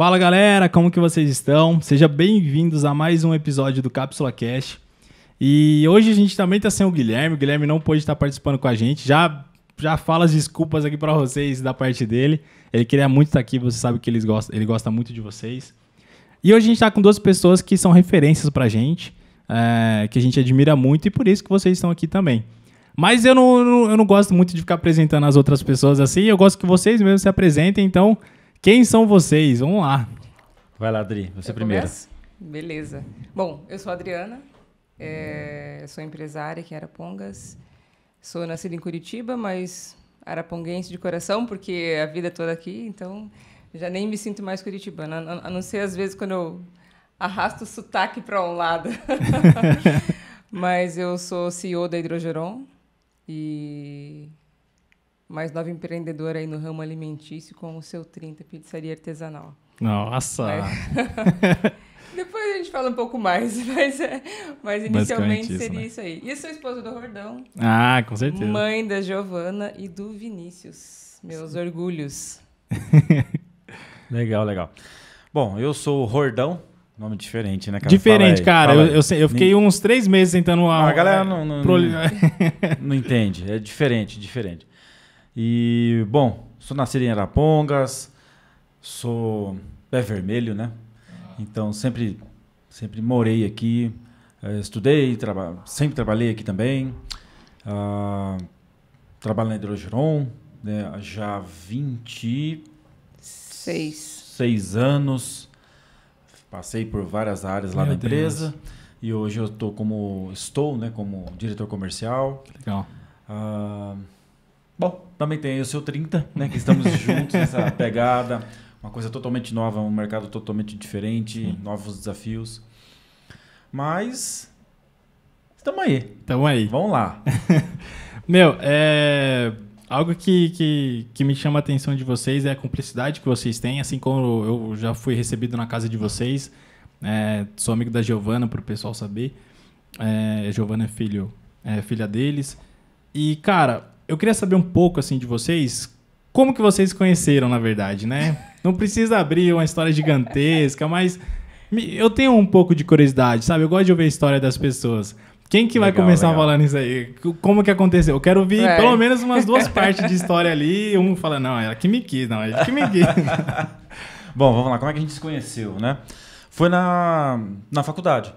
Fala galera, como que vocês estão? Sejam bem-vindos a mais um episódio do Cápsula Cash. E hoje a gente também está sem o Guilherme, o Guilherme não pôde estar participando com a gente. Já já fala as desculpas aqui para vocês da parte dele. Ele queria muito estar aqui, você sabe que ele gosta, ele gosta muito de vocês. E hoje a gente está com duas pessoas que são referências para a gente, é, que a gente admira muito e por isso que vocês estão aqui também. Mas eu não, eu não gosto muito de ficar apresentando as outras pessoas assim, eu gosto que vocês mesmos se apresentem, então quem são vocês? Vamos lá. Vai lá, Adri, você eu primeiro. Começo? Beleza. Bom, eu sou a Adriana, é, sou empresária aqui em é Arapongas, sou nascida em Curitiba, mas araponguense de coração, porque a vida é toda aqui, então já nem me sinto mais curitibana, a não ser às vezes quando eu arrasto o sotaque para um lado. Mas eu sou CEO da Hidrogeron e mais nova empreendedora aí no ramo alimentício com o seu 30 pizzaria artesanal. Nossa! É. Depois a gente fala um pouco mais, mas, é, mas inicialmente isso, seria né? isso aí. E a sua esposa do Rordão? Ah, com certeza. Mãe da Giovana e do Vinícius. Meus Sim. orgulhos. legal, legal. Bom, eu sou o Rordão, Nome diferente, né, cara? Diferente, aí, cara. Eu, eu, eu, fiquei uns três meses tentando. A, a galera não. Não, pro... não, não entende. É diferente, diferente. E, bom, sou nascido em Arapongas, sou pé vermelho, né? Então sempre, sempre morei aqui, eh, estudei, traba sempre trabalhei aqui também. Ah, trabalho na Hidrogeron né, já há 26 seis anos. Passei por várias áreas lá Meu na Deus. empresa. E hoje eu tô como estou, né, como diretor comercial. Que legal. Ah, Bom, também tem aí o seu 30, né? Que estamos juntos nessa pegada. Uma coisa totalmente nova, um mercado totalmente diferente, Sim. novos desafios. Mas. Estamos aí. Estamos aí. Vamos lá. Meu, é. Algo que, que, que, me chama a atenção de vocês é a cumplicidade que vocês têm, assim como eu já fui recebido na casa de vocês. É, sou amigo da Giovana, para o pessoal saber. É, Giovana é, filho, é filha deles. E, cara, eu queria saber um pouco assim de vocês, como que vocês conheceram, na verdade, né? Não precisa abrir uma história gigantesca, mas eu tenho um pouco de curiosidade, sabe? Eu gosto de ouvir a história das pessoas. Quem que legal, vai começar legal. falando isso aí? Como que aconteceu? Eu quero ouvir é. pelo menos umas duas partes de história ali. Um fala, não, ela que me quis, não, ela que me quis. Bom, vamos lá. Como é que a gente se conheceu, né? Foi na, na faculdade.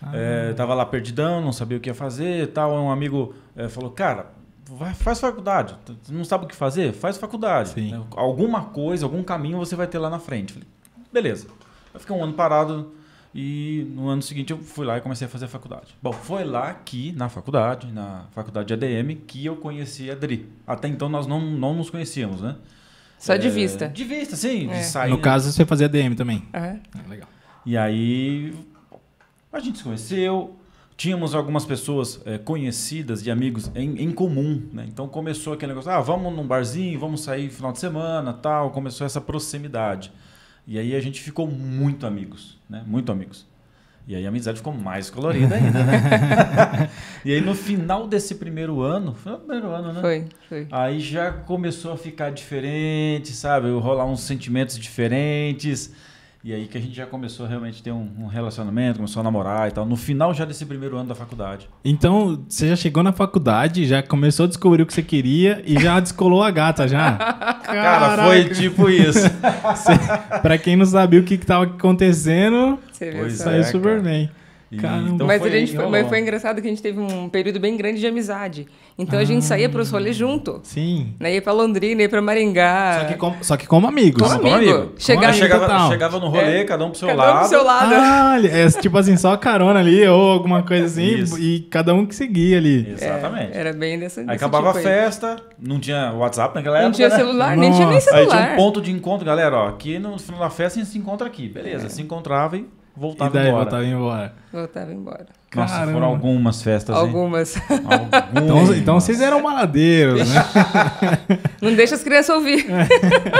Ah. É, tava lá perdidão, não sabia o que ia fazer tal. Um amigo é, falou, cara, vai, faz faculdade. Não sabe o que fazer? Faz faculdade. Né? Alguma coisa, algum caminho você vai ter lá na frente. Falei, beleza. Eu fiquei um ano parado e no ano seguinte eu fui lá e comecei a fazer a faculdade. Bom, foi lá que, na faculdade, na faculdade de ADM, que eu conheci a Dri. Até então nós não, não nos conhecíamos, né? Só é, de vista. De vista, sim. É. De sair... No caso, você fazia ADM também. é. Legal. E aí a gente se conheceu, tínhamos algumas pessoas é, conhecidas e amigos em, em comum, né? Então começou aquele negócio, ah, vamos num barzinho, vamos sair final de semana, tal. Começou essa proximidade. E aí a gente ficou muito amigos, né? Muito amigos. E aí a amizade ficou mais colorida ainda, né? e aí no final desse primeiro ano, foi o primeiro ano, né? Foi, foi. Aí já começou a ficar diferente, sabe? Rolar uns sentimentos diferentes. E aí que a gente já começou realmente a ter um, um, relacionamento, começou a namorar e tal, no final já desse primeiro ano da faculdade. Então, você já chegou na faculdade, já começou a descobrir o que você queria e já descolou a gata já? Cara, foi tipo isso. para pra quem não sabia o que, estava acontecendo, saiu é, super cara. bem. Então mas, foi, a gente foi, mas foi engraçado que a gente teve um período bem grande de amizade. Então ah. a gente ah. saía para os rolês junto. Sim. Né? Ia para Londrina, ia para Maringá. Só que, com, só que como amigos. Como amigo. Como amigo. Chegava, chegava, chegava, no rolê, é. cada um pro seu cada lado. Um pro seu lado. Ah, ah é, tipo assim, só carona ali ou alguma coisa assim. Isso. E cada um que seguia ali. É, Exatamente. É, era bem dessa Aí acabava tipo a festa, não tinha WhatsApp naquela época. Não tinha né? celular, Nossa. nem tinha nem celular. Aí tinha um ponto de encontro, galera. Ó, aqui no final da festa a gente se encontra aqui. Beleza, é. se encontrava e voltava e daí embora. voltava embora. Voltava embora. Nossa, Caramba. foram algumas festas, hein? Algumas. algumas. Então, então vocês eram maladeiros, né? Não deixa as crianças ouvir.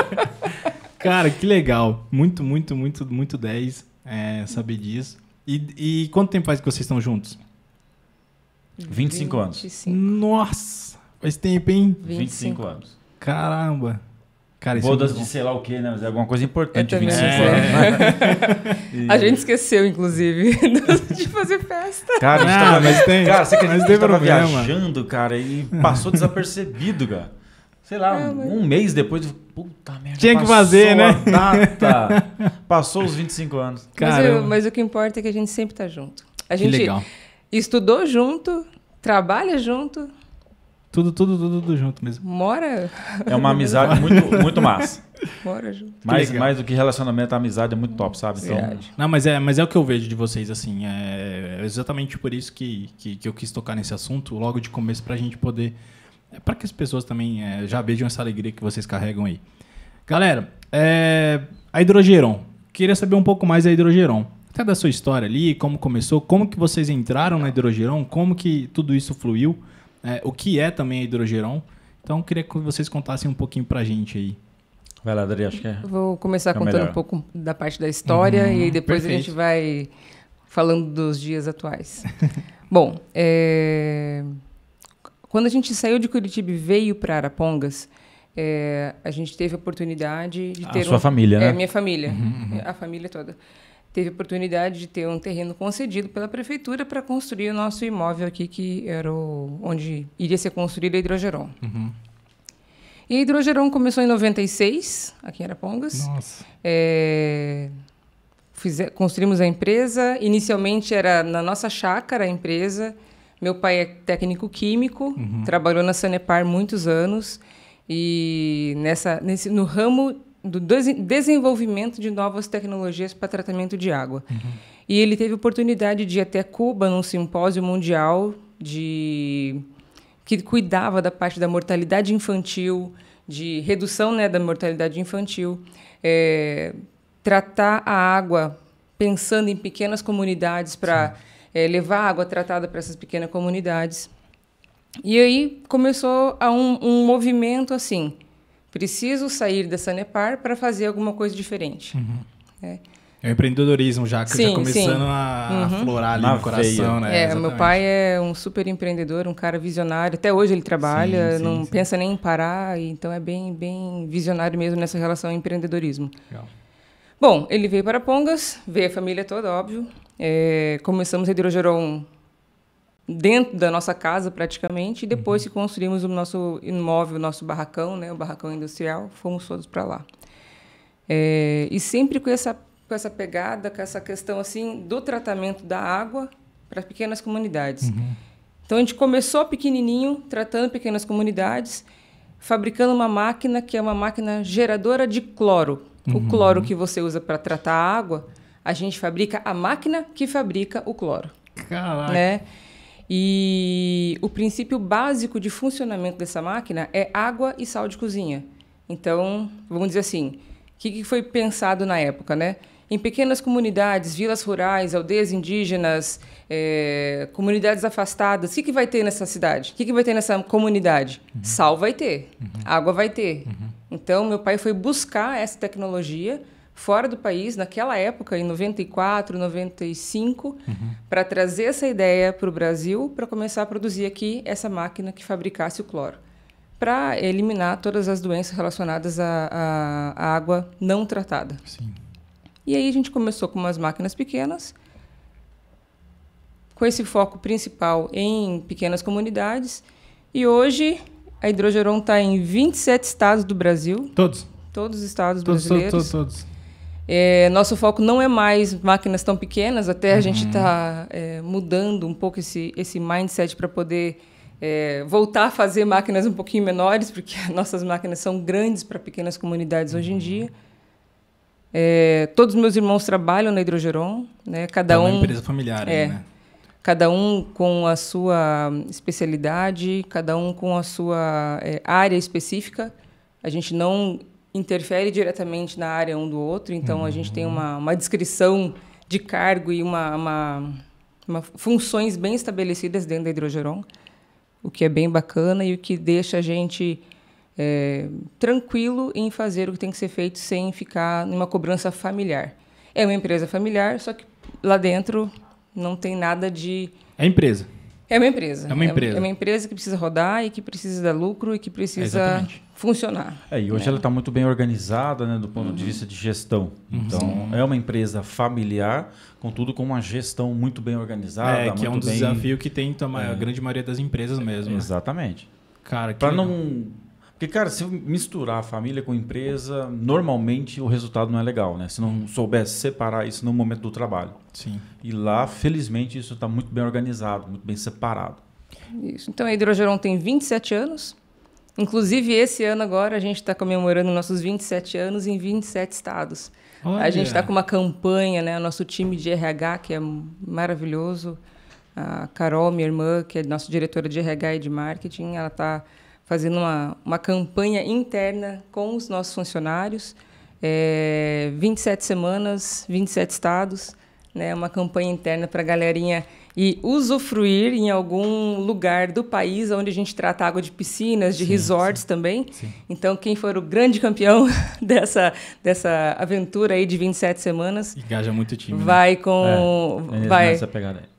Cara, que legal. Muito, muito, muito, muito 10 é, saber disso. E, e quanto tempo faz que vocês estão juntos? 25, 25 anos. Nossa, faz tempo, hein? 25, 25 anos. Caramba. Cara, é Bodas é de sei lá o que, né? Mas é alguma coisa importante de 25 é. anos. A gente esqueceu, inclusive, de fazer festa. Cara, não, tava, mas tem. Cara, você que a gente tava viajando, cara, e passou desapercebido cara. Sei lá, é, mas... um mês depois, puta merda. Tinha que fazer, né? data. passou os 25 anos. Mas, eu, mas o que importa é que a gente sempre tá junto. A gente estudou junto, trabalha junto, tudo, tudo, tudo, tudo junto mesmo. Mora? É uma amizade muito, muito massa. Mora junto. Mais, mais do que relacionamento, a amizade é muito top, sabe? Então... Não, mas é, mas é o que eu vejo de vocês, assim. É, é exatamente por isso que, que, que eu quis tocar nesse assunto logo de começo, pra gente poder. É, para que as pessoas também é, já vejam essa alegria que vocês carregam aí. Galera, é, a Hidrogeron. Queria saber um pouco mais da Hidrogeron. Até da sua história ali, como começou, como que vocês entraram na Hidrogeron, como que tudo isso fluiu é, o que é também a hidrogeron. Então, queria que vocês contassem um pouquinho para a gente aí. Vai lá, Adri, acho que é. Vou começar é contando melhor. um pouco da parte da história uhum, e depois perfeito. a gente vai falando dos dias atuais. Bom, é... quando a gente saiu de Curitiba e veio para Arapongas, é... a gente teve a oportunidade de ter. A sua um... família, é, né? É, minha família, uhum, uhum. a família toda teve oportunidade de ter um terreno concedido pela prefeitura para construir o nosso imóvel aqui, que era o, onde iria ser construído a Hidrogeron. Uhum. E a Hidrogeron começou em 96, aqui em Arapongas. Nossa. É, construímos a empresa. Inicialmente era na nossa chácara a empresa. Meu pai é técnico químico, uhum. trabalhou na Sanepar muitos anos. E nessa, nesse, no ramo do desenvolvimento de novas tecnologias para tratamento de água. Uhum. E ele teve oportunidade de ir até Cuba num simpósio mundial de que cuidava da parte da mortalidade infantil, de redução né, da mortalidade infantil, é, tratar a água pensando em pequenas comunidades para é, levar água tratada para essas pequenas comunidades. E aí começou a um, um movimento assim preciso sair da Sanepar para fazer alguma coisa diferente. Uhum. É. É o empreendedorismo já, que sim, já começando sim. a uhum. florar ali Na no coração, né? É, meu pai é um super empreendedor, um cara visionário. Até hoje ele trabalha, sim, não pensa nem em parar, então é bem, bem visionário mesmo nessa relação ao empreendedorismo. Legal. Bom, ele veio para Pongas, veio a família toda, óbvio. É, começamos a um dentro da nossa casa praticamente, e depois uhum. que construímos o nosso imóvel, o nosso barracão, né, o barracão industrial, fomos todos para lá. É, e sempre com essa, com essa pegada, com essa questão assim do tratamento da água para pequenas comunidades. Uhum. Então a gente começou pequenininho, tratando pequenas comunidades, fabricando uma máquina que é uma máquina geradora de cloro. Uhum. O cloro que você usa para tratar a água, a gente fabrica a máquina que fabrica o cloro. Caraca. Né? E o princípio básico de funcionamento dessa máquina é água e sal de cozinha. Então, vamos dizer assim, o que, que foi pensado na época, né? Em pequenas comunidades, vilas rurais, aldeias indígenas, é, comunidades afastadas, o que, que vai ter nessa cidade? O que, que vai ter nessa comunidade? Uhum. Sal vai ter, uhum. água vai ter. Uhum. Então, meu pai foi buscar essa tecnologia fora do país, naquela época, em 94, 95, uhum. para trazer essa ideia para o Brasil, para começar a produzir aqui essa máquina que fabricasse o cloro, para eliminar todas as doenças relacionadas à, à, água não tratada. Sim. E aí a gente começou com umas máquinas pequenas, com esse foco principal em pequenas comunidades, e hoje a Hidrogeron está em 27 estados do Brasil. Todos? Todos os estados todos, brasileiros. todos, todos. todos. É, nosso foco não é mais máquinas tão pequenas, até a uhum. gente está é, mudando um pouco esse, esse mindset para poder é, voltar a fazer máquinas um pouquinho menores, porque nossas máquinas são grandes para pequenas comunidades hoje em uhum. dia. É, todos os meus irmãos trabalham na Hidrogeron, né? cada então, é uma um, empresa familiar, é, né? Cada um com a sua especialidade, cada um com a sua é, área específica. A gente não interfere diretamente na área um do outro, então uhum. a gente tem uhum. uma, uma descrição de cargo e uma, uma, uma, funções bem estabelecidas dentro da Hidrogeron, o que é bem bacana e o que deixa a gente é, tranquilo em fazer o que tem que ser feito sem ficar numa cobrança familiar. É uma empresa familiar, só que lá dentro não tem nada de. É empresa. É uma empresa. É uma empresa. É uma, é uma empresa que precisa rodar e que precisa dar lucro e que precisa. Exatamente funcionar. É, e hoje né? ela está muito bem organizada né, do ponto uhum. de vista de gestão. Uhum. Então, é uma empresa familiar, contudo com uma gestão muito bem organizada. É, que é um bem... desafio que tem a é. a grande maioria das empresas mesmo. É, exatamente. Cara, Para não... Porque, cara, se misturar a família com a empresa, normalmente o resultado não é legal, né? Se não uhum. soubesse separar isso no momento do trabalho. Sim. E lá, felizmente, isso está muito bem organizado, muito bem separado. Isso. Então, a Hidrogeron tem 27 anos Inclusive, esse ano agora, a gente está comemorando nossos 27 anos em 27 estados. Olha. A gente está com uma campanha, né? O nosso time de RH, que é maravilhoso. A Carol, minha irmã, que é nossa diretora de RH e de marketing, ela está fazendo uma, uma campanha interna com os nossos funcionários. É, 27 semanas, 27 estados, né? Uma campanha interna para a galerinha e usufruir em algum lugar do país onde a gente trata água de piscinas, de sim, resorts sim. também. Sim. Então, quem for o grande campeão dessa, dessa aventura aí de 27 semanas. Engaja muito time. Né? Vai com. Né? É, vai,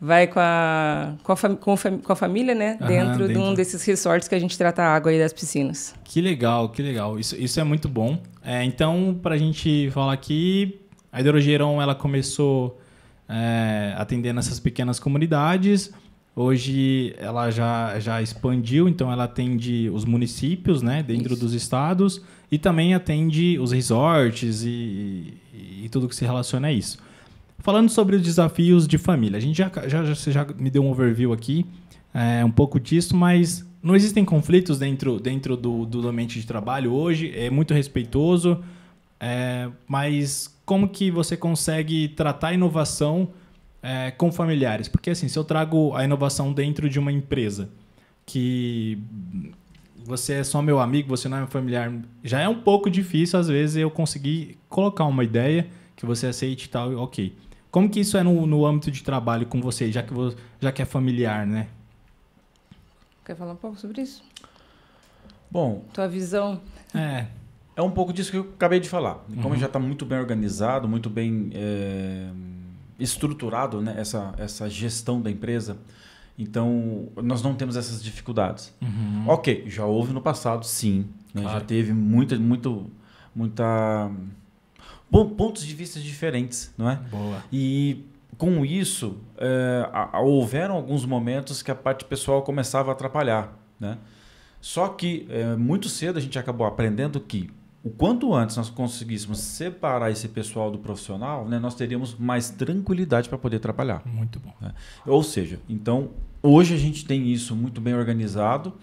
vai com a, com a, com, com a família, né? Aham, dentro, dentro, de um desses resorts que a gente trata a água aí das piscinas. Que legal, que legal. Isso, isso é muito bom. É, então, para a gente falar aqui, a Hidrogeirão ela começou é, atendendo essas pequenas comunidades. Hoje ela já, já expandiu, então ela atende os municípios, né, dentro Isso. dos estados, e também atende os resorts e, e, e, tudo que se relaciona a isso. Falando sobre os desafios de família, a gente já, já, já você já me deu um overview aqui, é, um pouco disso, mas não existem conflitos dentro, dentro do, do ambiente de trabalho hoje, é muito respeitoso, é, mas como que você consegue tratar a inovação é, com familiares? Porque assim, se eu trago a inovação dentro de uma empresa que você é só meu amigo, você não é meu familiar, já é um pouco difícil às vezes eu conseguir colocar uma ideia que você aceite e tal, ok. Como que isso é no, no âmbito de trabalho com você, já que, vou, já que é familiar, né? Quer falar um pouco sobre isso? Bom. Tua visão. É. É um pouco disso que eu acabei de falar. Uhum. Como já está muito bem organizado, muito bem é, estruturado né? essa, essa gestão da empresa, então nós não temos essas dificuldades. Uhum. Ok, já houve no passado, sim. Né? Claro. Já teve muita, muito, muita Bom, pontos de vista diferentes, não é? Boa. E com isso, é, houveram alguns momentos que a parte pessoal começava a atrapalhar, né? Só que é, muito cedo a gente acabou aprendendo que o quanto antes nós conseguíssemos separar esse pessoal do profissional, né, nós teríamos mais tranquilidade para poder trabalhar. Muito bom. Né? Ou seja, então hoje a gente tem isso muito bem organizado.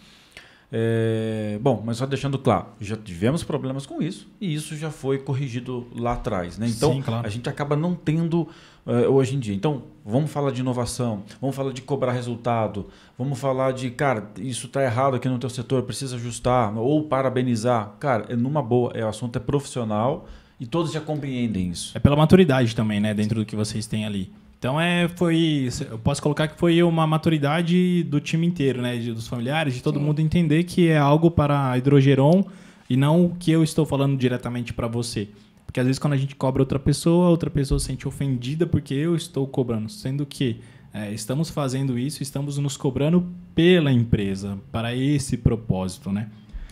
É, bom, mas só deixando claro, já tivemos problemas com isso e isso já foi corrigido lá atrás. Né? Então Sim, claro. a gente acaba não tendo uh, hoje em dia. Então, vamos falar de inovação, vamos falar de cobrar resultado, vamos falar de, cara, isso está errado aqui no teu setor, precisa ajustar, ou parabenizar. Cara, é numa boa, é, o assunto é profissional e todos já compreendem isso. É pela maturidade também, né, dentro do que vocês têm ali. Então é, foi, eu posso colocar que foi uma maturidade do time inteiro, né, dos familiares, de todo Sim. mundo entender que é algo para a hidrogeron e não o que eu estou falando diretamente para você. Porque às vezes quando a gente cobra outra pessoa, outra pessoa se sente ofendida porque eu estou cobrando, sendo que é, estamos fazendo isso, estamos nos cobrando pela empresa, para esse propósito, né?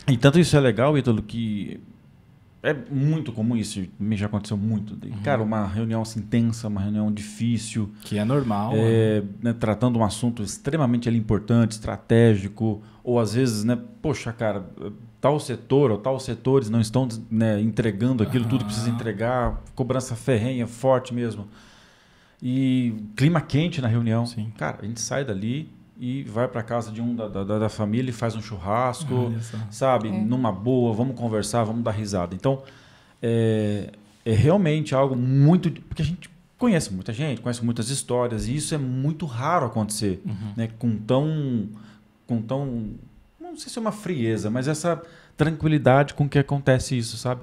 E tanto isso é legal, Ítalo, que é muito comum isso, me já aconteceu muito. Uhum. Cara, uma reunião assim, intensa, uma reunião difícil. Que é normal. É, né? Né, tratando um assunto extremamente ali, importante, estratégico, ou às vezes, né, poxa, cara, tal setor ou tal setores não estão né, entregando aquilo, ah. tudo que precisa entregar, cobrança ferrenha, forte mesmo. E clima quente na reunião. Sim. Cara, a gente sai dali e vai para casa de um da, da, da, família e faz um churrasco, sabe? É. Numa boa, vamos conversar, vamos dar risada. Então, é, é realmente algo muito. Porque a gente conhece muita gente, conhece muitas histórias, e isso é muito raro acontecer, uhum. né? Com tão. Com tão não sei se é uma frieza, mas essa tranquilidade com que acontece isso, sabe?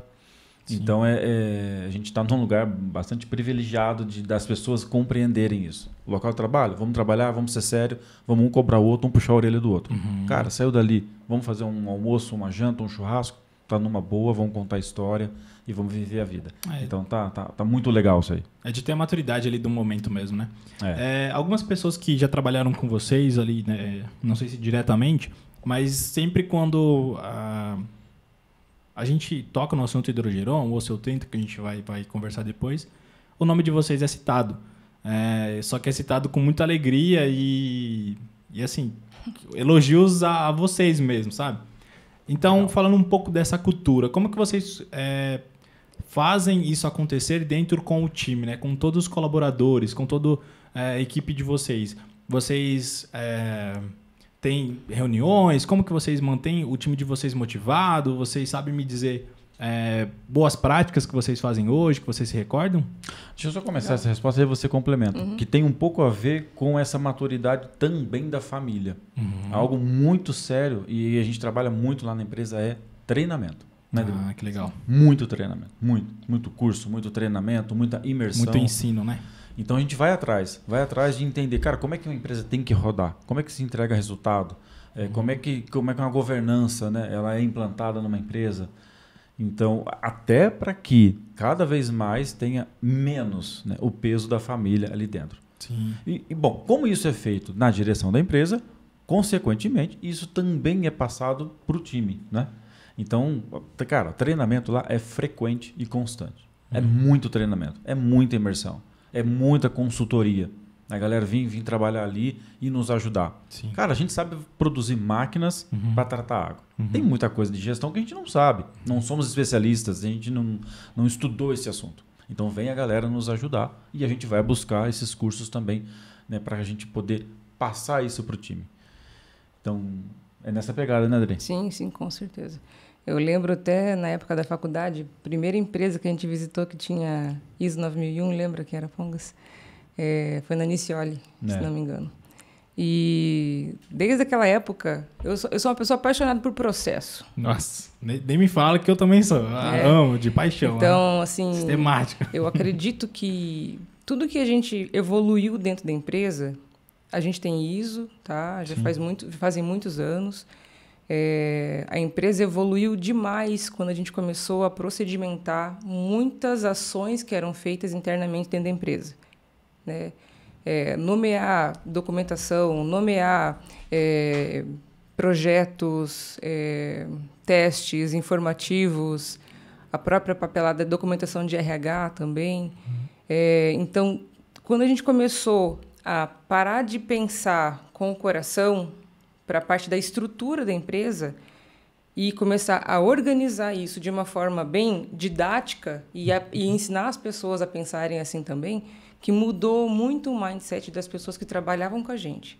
Sim. Então é, é, a gente está num lugar bastante privilegiado de, das pessoas compreenderem isso. Local de trabalho, vamos trabalhar, vamos ser sério, vamos um cobrar o outro, um puxar a orelha do outro. Uhum. Cara, saiu dali, vamos fazer um almoço, uma janta, um churrasco, tá numa boa, vamos contar história e vamos viver a vida. É. Então tá, tá, tá muito legal isso aí. É de ter a maturidade ali do momento mesmo, né? É. é algumas pessoas que já trabalharam com vocês ali, né, não sei se diretamente, mas sempre quando a, a gente toca no assunto hidrogerão, ou oceotento, que a gente vai, vai conversar depois, o nome de vocês é citado. É, só que é citado com muita alegria e, e assim, elogios a, a vocês mesmo, sabe? Então, falando um pouco dessa cultura, como que vocês é, fazem isso acontecer dentro com o time, né? com todos os colaboradores, com toda é, a equipe de vocês? Vocês é, tem reuniões? Como que vocês mantêm o time de vocês motivado? Vocês sabem me dizer é, boas práticas que vocês fazem hoje, que vocês se recordam? Deixa eu só começar essa resposta e você complementa. Uhum. Que tem um pouco a ver com essa maturidade também da família. Uhum. Algo muito sério e a gente trabalha muito lá na empresa é treinamento. Né, ah, que legal. Muito treinamento, muito, muito curso, muito treinamento, muita imersão. Muito ensino, né? Então a gente vai atrás, vai atrás de entender, cara, como é que uma empresa tem que rodar, como é que se entrega resultado, é, como é que como é que uma governança, né, ela é implantada numa empresa. Então, até para que cada vez mais tenha menos né, o peso da família ali dentro. Sim. E, e, bom, como isso é feito na direção da empresa, consequentemente, isso também é passado para o time, né? Então, cara, treinamento lá é frequente e constante. É uhum. muito treinamento, é muita imersão é muita consultoria. A galera vem, vem trabalhar ali e nos ajudar. Sim. Cara, a gente sabe produzir máquinas uhum. para tratar água. Uhum. Tem muita coisa de gestão que a gente não sabe. Não uhum. somos especialistas, a gente não, não estudou esse assunto. Então vem a galera nos ajudar e a gente vai buscar esses cursos também né, para a gente poder passar isso para o time. Então é nessa pegada, né, Adri? Sim, sim, com certeza. Eu lembro até na época da faculdade, primeira empresa que a gente visitou que tinha ISO 9001, lembra que era Pongas? É, foi na Nicioli, é. se não me engano. E desde aquela época, eu sou, eu sou uma pessoa apaixonada por processo. Nossa, nem, nem me fala que eu também sou. Ah, é. Amo, de paixão. Então, né? assim. Sistemática. Eu acredito que tudo que a gente evoluiu dentro da empresa, a gente tem ISO, tá? Já faz muito, fazem muitos anos. É, a empresa evoluiu demais quando a gente começou a procedimentar muitas ações que eram feitas internamente dentro da empresa. Né? É, nomear documentação, nomear é, projetos, é, testes informativos, a própria papelada documentação de RH também. É, então, quando a gente começou a parar de pensar com o coração para a parte da estrutura da empresa e começar a organizar isso de uma forma bem didática e, a, e ensinar as pessoas a pensarem assim também, que mudou muito o mindset das pessoas que trabalhavam com a gente.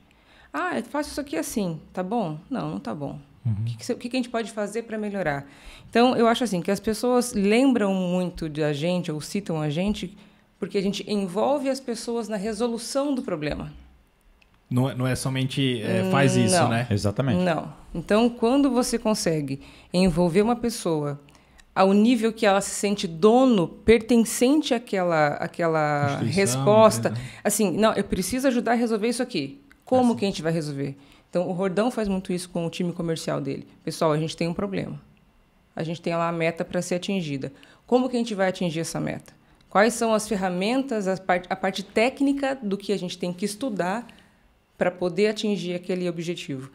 Ah, eu faço isso aqui assim, tá bom? Não, não tá bom. Uhum. O, que, o que, a gente pode fazer para melhorar? Então, eu acho assim que as pessoas lembram muito da gente ou citam a gente porque a gente envolve as pessoas na resolução do problema. Não, é, não é somente é, faz isso, né? Exatamente. Não. Então, quando você consegue envolver uma pessoa ao nível que ela se sente dono, pertencente àquela, àquela resposta, né? assim, não, eu preciso ajudar a resolver isso aqui. Como assim. que a gente vai resolver? Então, o Rodão faz muito isso com o time comercial dele. Pessoal, a gente tem um problema. A gente tem lá a meta para ser atingida. Como que a gente vai atingir essa meta? Quais são as ferramentas, a parte, a parte técnica do que a gente tem que estudar para poder atingir aquele objetivo.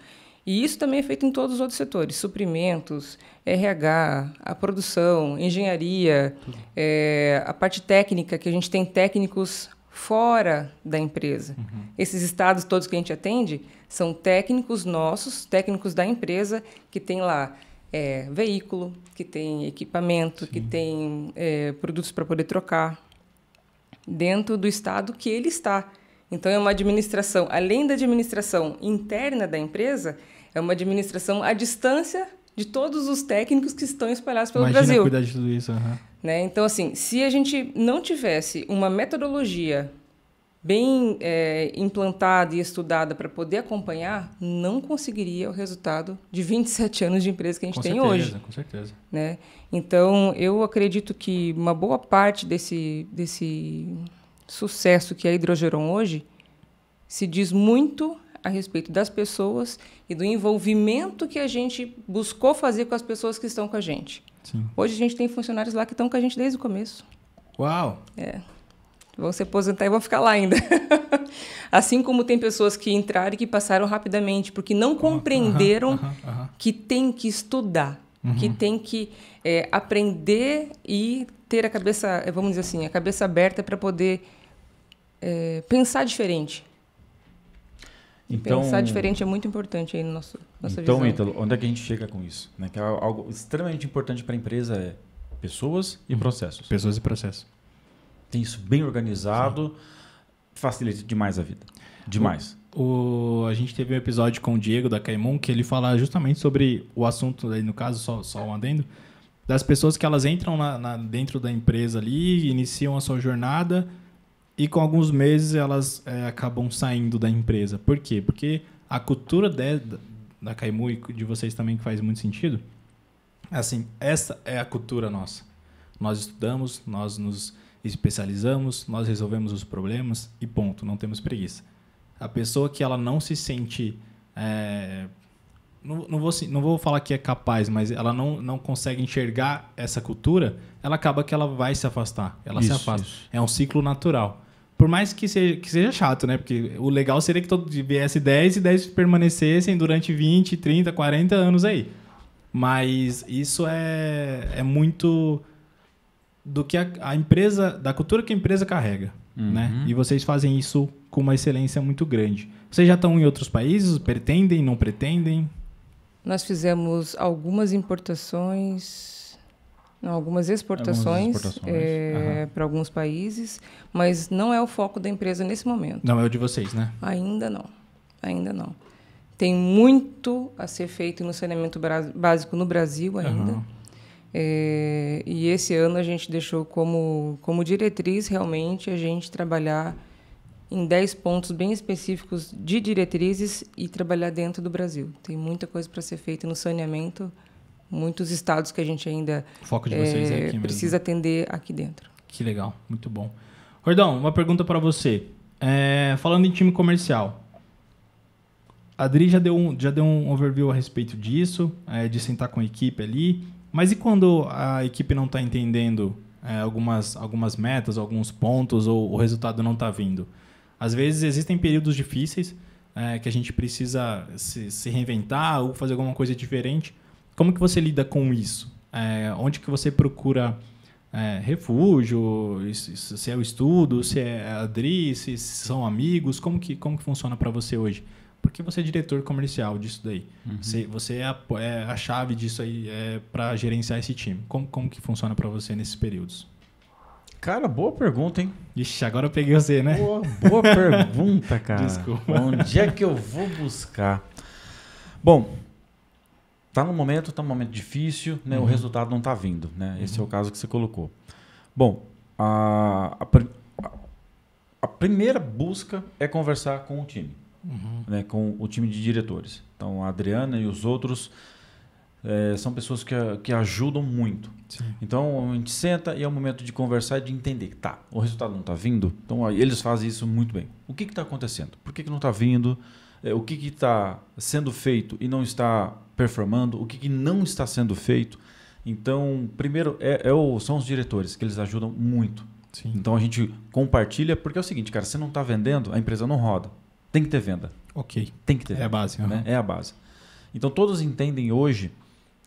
E isso também é feito em todos os outros setores: suprimentos, RH, a produção, engenharia, é, a parte técnica, que a gente tem técnicos fora da empresa. Uhum. Esses estados todos que a gente atende são técnicos nossos, técnicos da empresa, que tem lá é, veículo, que tem equipamento, Sim. que tem é, produtos para poder trocar, dentro do estado que ele está. Então, é uma administração, além da administração interna da empresa, é uma administração à distância de todos os técnicos que estão espalhados pelo Imagina Brasil. cuidar de tudo isso. Uhum. Né? Então, assim, se a gente não tivesse uma metodologia bem é, implantada e estudada para poder acompanhar, não conseguiria o resultado de 27 anos de empresa que a gente com tem certeza, hoje. Com certeza, Com né? Então, eu acredito que uma boa parte desse, desse sucesso que é a Hidrogeron hoje se diz muito a respeito das pessoas e do envolvimento que a gente buscou fazer com as pessoas que estão com a gente. Sim. Hoje a gente tem funcionários lá que estão com a gente desde o começo. Uau! É. Vão se aposentar e vão ficar lá ainda. assim como tem pessoas que entraram e que passaram rapidamente, porque não compreenderam uh -huh, uh -huh, uh -huh. que tem que estudar, que uhum. tem que é, aprender e ter a cabeça, vamos dizer assim, a cabeça aberta para poder é, pensar diferente. Então, pensar diferente é muito importante aí no nosso nossa Então, visão. onde é que a gente chega com isso? Né? Que é algo extremamente importante para a empresa é pessoas e processos. Pessoas e processos. Tem isso bem organizado, Sim. facilita demais a vida. Demais. O, o, a gente teve um episódio com o Diego da Caimon que ele fala justamente sobre o assunto, no caso, só, só um adendo, das pessoas que elas entram na, na, dentro da empresa ali, iniciam a sua jornada e com alguns meses elas é, acabam saindo da empresa. Por quê? Porque a cultura de, da Caimu e de vocês também, que faz muito sentido, assim, essa é a cultura nossa. Nós estudamos, nós nos especializamos, nós resolvemos os problemas e ponto, não temos preguiça. A pessoa que ela não se sente. É, não, não, vou, não vou falar que é capaz, mas ela não, não consegue enxergar essa cultura, ela acaba que ela vai se afastar. Ela isso, se afasta. Isso. É um ciclo natural. Por mais que seja, que seja chato, né? Porque o legal seria que todo viesse 10 e 10 permanecessem durante 20, 30, 40 anos aí. Mas isso é, é muito do que a, a empresa, da cultura que a empresa carrega. Uhum. Né? E vocês fazem isso com uma excelência muito grande. Vocês já estão em outros países? Pretendem, não pretendem? Nós fizemos algumas importações algumas exportações, exportações. É, uhum. para alguns países, mas não é o foco da empresa nesse momento. Não é o de vocês, né? Ainda não, ainda não. Tem muito a ser feito no saneamento básico no Brasil ainda. Uhum. É, e esse ano a gente deixou como, como diretriz realmente a gente trabalhar em 10 pontos bem específicos de diretrizes e trabalhar dentro do Brasil. Tem muita coisa para ser feita no saneamento básico muitos estados que a gente ainda é, é precisa atender aqui dentro. Que legal, muito bom. Rordão, uma pergunta para você. É, falando em time comercial, a Adri já deu um, já deu um overview a respeito disso, é, de sentar com a equipe ali. Mas e quando a equipe não está entendendo é, algumas, algumas metas, alguns pontos, ou o resultado não está vindo? Às vezes existem períodos difíceis é, que a gente precisa se, se reinventar ou fazer alguma coisa diferente. Como que você lida com isso? É, onde que você procura é, refúgio? Se é o estudo, se é a Adri, se são amigos? Como que, como que funciona para você hoje? Porque você é diretor comercial disso daí. Uhum. Você, você é, a, é, a, chave disso aí é, para gerenciar esse time. Como, como que funciona para você nesses períodos? Cara, boa pergunta, hein? Ixi, agora eu peguei você, né? Boa, boa pergunta, cara. Desculpa. Onde é que eu vou buscar? Bom, está num momento, está num momento difícil, né? Uhum. o resultado não está vindo. Né? Esse uhum. é o uhum. caso que você colocou. Bom, a, a, a primeira busca é conversar com o time, uhum. né? com o time de diretores. Então, a Adriana e os outros é, são pessoas que, que ajudam muito. Sim. Então a gente senta e é o momento de conversar e de entender. Tá, o resultado não está vindo, então eles fazem isso muito bem. O que está acontecendo? Por que, que não está vindo? É, o que está sendo feito e não está performando? O que, que não está sendo feito? Então, primeiro, é, é o, são os diretores que eles ajudam muito. Sim. Então a gente compartilha, porque é o seguinte, cara, você não está vendendo, a empresa não roda. Tem que ter venda. Ok. Tem que ter. É a base. Né? Uhum. É a base. Então todos entendem hoje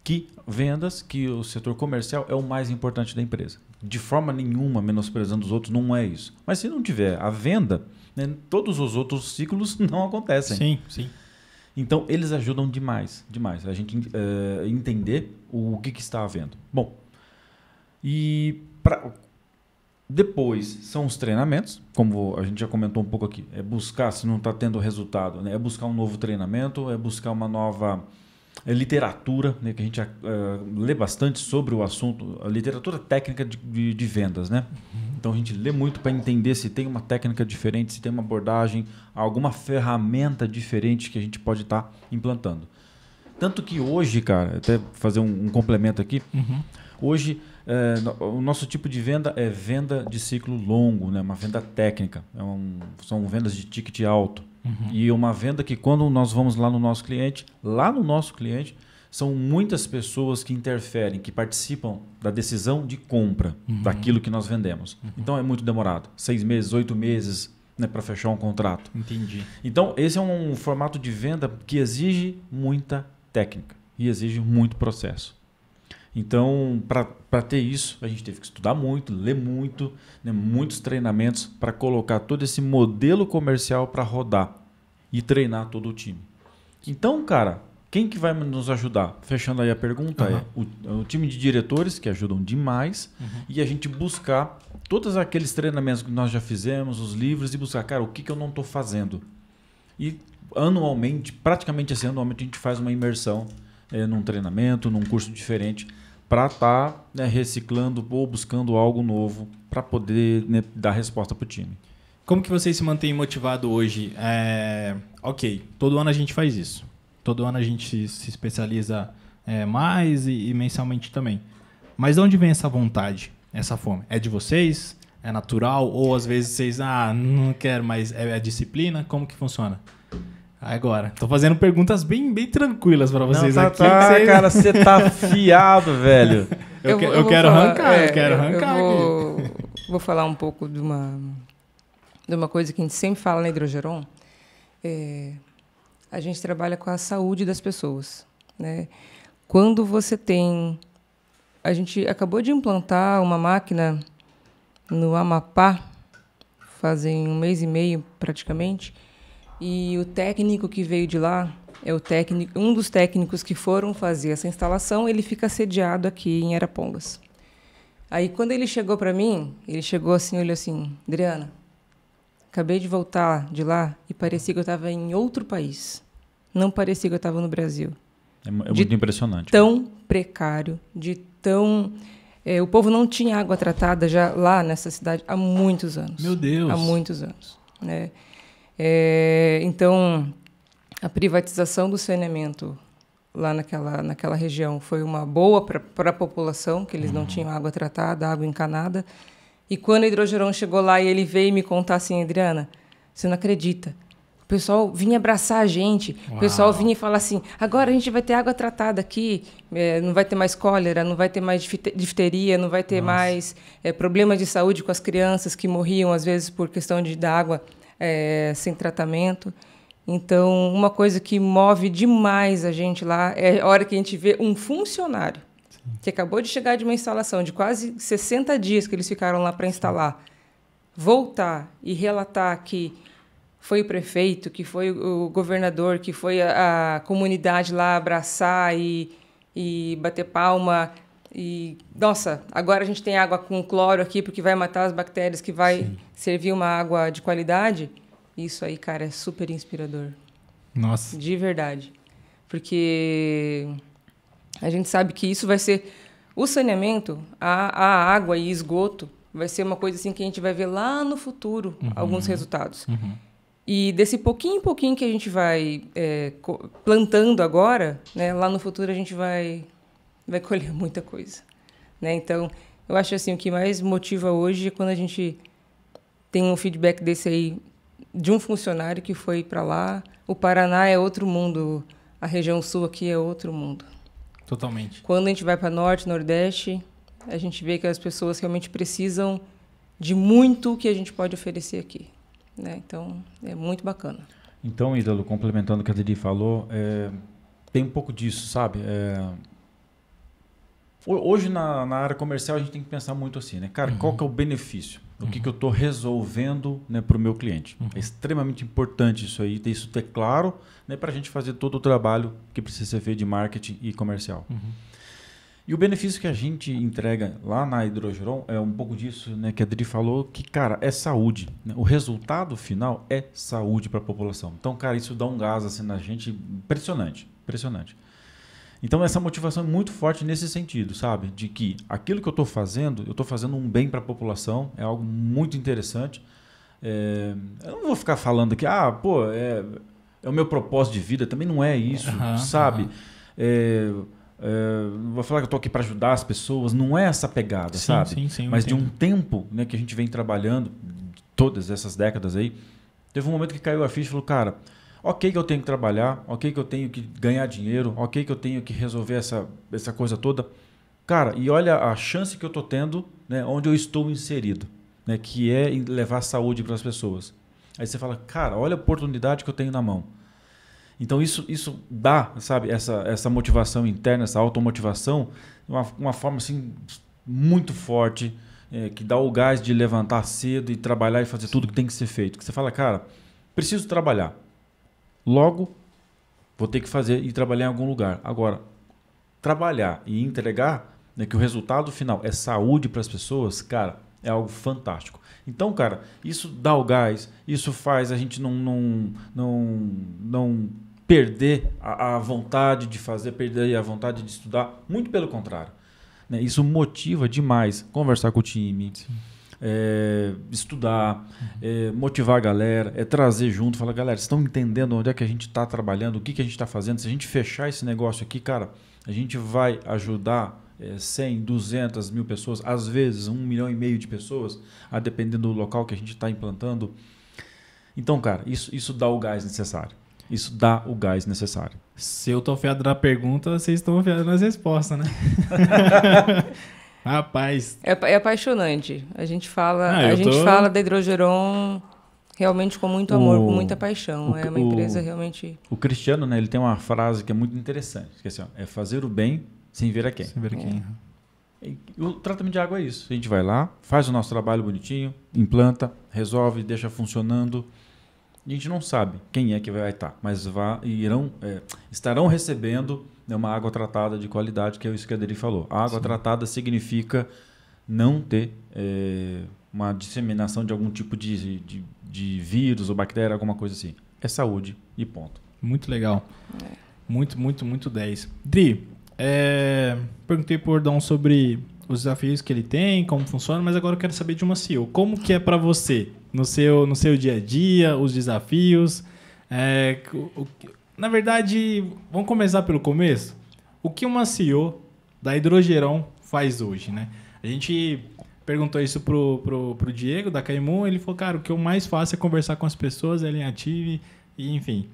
que vendas, que o setor comercial é o mais importante da empresa. De forma nenhuma, menosprezando os outros, não é isso. Mas se não tiver a venda, né, todos os outros ciclos não acontecem. Sim, sim. Então, eles ajudam demais, demais, a gente uh, entender o que, que está havendo. Bom, e pra, depois são os treinamentos, como a gente já comentou um pouco aqui. É buscar, se não está tendo resultado, né? é buscar um novo treinamento, é buscar uma nova é literatura, né, que a gente uh, lê bastante sobre o assunto, literatura técnica de, de, de, vendas, né? Uhum. Então a gente lê muito para entender se tem uma técnica diferente, se tem uma abordagem, alguma ferramenta diferente que a gente pode estar tá implantando. Tanto que hoje, cara, até fazer um, um complemento aqui, uhum. hoje é, o nosso tipo de venda é venda de ciclo longo, né? uma venda técnica, é um, são vendas de ticket alto. Uhum. E uma venda que quando nós vamos lá no nosso cliente, lá no nosso cliente, são muitas pessoas que interferem, que participam da decisão de compra uhum. daquilo que nós vendemos. Uhum. Então é muito demorado. Seis meses, oito meses né, para fechar um contrato. Entendi. Então esse é um formato de venda que exige muita técnica e exige muito processo. Então, para ter isso, a gente teve que estudar muito, ler muito, né, muitos treinamentos para colocar todo esse modelo comercial para rodar e treinar todo o time. Então, cara, quem que vai nos ajudar? Fechando aí a pergunta, uhum. é o, é o, time de diretores, que ajudam demais, uhum. e a gente buscar todos aqueles treinamentos que nós já fizemos, os livros, e buscar, cara, o que, que eu não estou fazendo? E anualmente, praticamente assim, anualmente, a gente faz uma imersão é, num treinamento, num curso diferente, para estar tá, né, reciclando ou buscando algo novo para poder né, dar resposta para o time. Como que vocês se mantêm motivado hoje? É... Ok, todo ano a gente faz isso. Todo ano a gente se especializa é, mais e, e, mensalmente também. Mas de onde vem essa vontade, essa fome? É de vocês? É natural? Ou às vezes vocês, ah, não quero mais, é, a é disciplina? Como que funciona? Agora, tô fazendo perguntas bem, bem tranquilas para vocês não, tá, aqui. Tá, você... cara, você tá fiado, velho. Eu, eu, que, eu, eu quero falar, arrancar, é, eu quero arrancar eu vou, aqui. Vou falar um pouco de uma, de uma coisa que a gente sempre fala na Hidrogeron. É, a gente trabalha com a saúde das pessoas. Né? Quando você tem. A gente acabou de implantar uma máquina no Amapá, fazem um mês e meio praticamente e o técnico que veio de lá é o técnico, um dos técnicos que foram fazer essa instalação, ele fica sediado aqui em Arapongas. Aí quando ele chegou para mim, ele chegou assim, olhou assim, Adriana, acabei de voltar de lá e parecia que eu estava em outro país. Não parecia que eu estava no Brasil. É, é muito de impressionante. Tão precário, de tão é, o povo não tinha água tratada já lá nessa cidade há muitos anos. Meu Deus. Há muitos anos, né? É, então, a privatização do saneamento lá naquela, naquela região foi uma boa para a população, que eles uhum. não tinham água tratada, água encanada. E quando o hidrogerão chegou lá e ele veio me contar assim, Adriana, você não acredita. O pessoal vinha abraçar a gente, Uau. o pessoal vinha e falar assim: agora a gente vai ter água tratada aqui, é, não vai ter mais cólera, não vai ter mais difteria, não vai ter Nossa. mais é, problema de saúde com as crianças que morriam, às vezes, por questão de, da água é, sem tratamento. Então, uma coisa que move demais a gente lá é a hora que a gente vê um funcionário Sim. que acabou de chegar de uma instalação de quase 60 dias que eles ficaram lá para instalar, voltar e relatar que foi o prefeito, que foi o governador, que foi a, a comunidade lá abraçar e, e bater palma, e, nossa, agora a gente tem água com cloro aqui, porque vai matar as bactérias, que vai Sim. servir uma água de qualidade. Isso aí, cara, é super inspirador. Nossa. De verdade. Porque a gente sabe que isso vai ser. O saneamento, a, a água e esgoto, vai ser uma coisa assim que a gente vai ver lá no futuro uhum. alguns resultados. Uhum. E desse pouquinho em pouquinho que a gente vai é, plantando agora, né, lá no futuro a gente vai vai colher muita coisa, né? Então, eu acho assim, o que mais motiva hoje é quando a gente tem um feedback desse aí de um funcionário que foi para lá. O Paraná é outro mundo, a região sul aqui é outro mundo. Totalmente. Quando a gente vai para norte, nordeste, a gente vê que as pessoas realmente precisam de muito que a gente pode oferecer aqui. Né? Então, é muito bacana. Então, Ídalo, complementando o que a Didi falou, é, tem um pouco disso, sabe? É, Hoje, na, na, área comercial, a gente tem que pensar muito assim, né? Cara, uhum. qual que é o benefício? O uhum. que, que eu estou resolvendo né, para o meu cliente? Uhum. É extremamente importante isso aí, isso ter claro né, para a gente fazer todo o trabalho que precisa ser feito de marketing e comercial. Uhum. E o benefício que a gente entrega lá na Hidrogeron é um pouco disso né, que a Adri falou, que, cara, é saúde. Né? O resultado final é saúde para a população. Então, cara, isso dá um gás assim, na gente impressionante. Impressionante. Então essa motivação é muito forte nesse sentido, sabe? De que aquilo que eu estou fazendo, eu estou fazendo um bem para a população, é algo muito interessante. É, eu não vou ficar falando que, ah, pô, é, é o meu propósito de vida, também não é isso, uhum, sabe? Uhum. É, é, vou falar que eu estou aqui para ajudar as pessoas, não é essa pegada, sim, sabe? Sim, sim, Mas de um tempo né, que a gente vem trabalhando, todas essas décadas aí, teve um momento que caiu a ficha e falou, cara, Ok que eu tenho que trabalhar, ok que eu tenho que ganhar dinheiro, ok que eu tenho que resolver essa, essa coisa toda. Cara, e olha a chance que eu estou tendo, né, onde eu estou inserido, né, que é levar saúde para as pessoas. Aí você fala, cara, olha a oportunidade que eu tenho na mão. Então isso, isso dá, sabe, essa, essa motivação interna, essa automotivação, uma, uma forma assim muito forte, é, que dá o gás de levantar cedo e trabalhar e fazer tudo que tem que ser feito. Que você fala, cara, preciso trabalhar Logo, vou ter que fazer e trabalhar em algum lugar. Agora, trabalhar e entregar, né, que o resultado final é saúde para as pessoas, cara, é algo fantástico. Então, cara, isso dá o gás, isso faz a gente não, não, não, não perder a, a vontade de fazer, perder a vontade de estudar. Muito pelo contrário. Né? Isso motiva demais conversar com o time. Sim é, estudar, é, motivar a galera, é trazer junto, falar, galera, vocês estão entendendo onde é que a gente está trabalhando, o que, que a gente está fazendo? Se a gente fechar esse negócio aqui, cara, a gente vai ajudar é, 100, 200 mil pessoas, às vezes um milhão e meio de pessoas, a dependendo do local que a gente está implantando. Então, cara, isso, isso dá o gás necessário. Isso dá o gás necessário. Se eu tô afiado na pergunta, vocês estão afiados nas respostas, né? Rapaz. É, é apaixonante. A gente fala, ah, a gente tô... fala da Hidrogeron realmente com muito amor, o, com muita paixão. O, é uma empresa realmente. O Cristiano, né, ele tem uma frase que é muito interessante, que é, assim, ó, é fazer o bem sem ver a quem. Sem ver a quem. É. é. O tratamento de água é isso. A gente vai lá, faz o nosso trabalho bonitinho, implanta, resolve, deixa funcionando. A gente não sabe quem é que vai estar, mas vá, irão, é, estarão recebendo é uma água tratada de qualidade, que é isso que a Adri falou. A água Sim. tratada significa não ter é, uma disseminação de algum tipo de, de, de, vírus ou bactéria, alguma coisa assim. É saúde e ponto. Muito legal. É. Muito, muito, muito 10. Dri, é, perguntei o Ordão sobre os desafios que ele tem, como funciona, mas agora eu quero saber de uma CEO. Como que é para você no seu, no seu dia a dia, os desafios? É, o, na verdade, vamos começar pelo começo. O que uma CEO da Hidrogerão faz hoje, né? A gente perguntou isso pro, pro, pro Diego da Caimu, ele falou, cara, o que eu mais faço é conversar com as pessoas, é ative e enfim.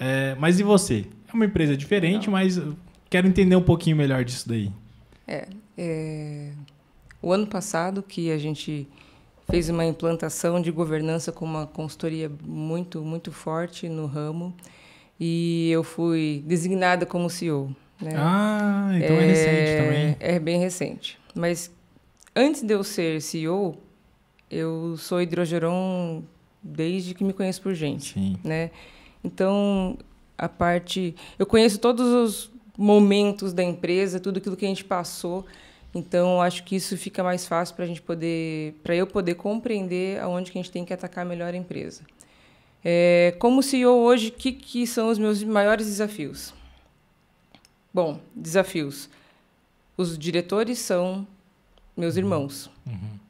É, mas e você? É uma empresa diferente, Não. mas quero entender um pouquinho melhor disso daí. É, é, o ano passado que a gente fez uma implantação de governança com uma consultoria muito muito forte no ramo e eu fui designada como CEO. Né? Ah, então é, é, recente também. É bem recente. Mas antes de eu ser CEO, eu sou hidrogeron desde que me conheço por gente. Sim. Né? Então, a parte. Eu conheço todos os momentos da empresa, tudo aquilo que a gente passou. Então, acho que isso fica mais fácil para a gente poder, para eu poder compreender aonde que a gente tem que atacar melhor a empresa. É, como CEO hoje, o que, que são os meus maiores desafios? Bom, desafios. Os diretores são meus uhum. irmãos. Uhum.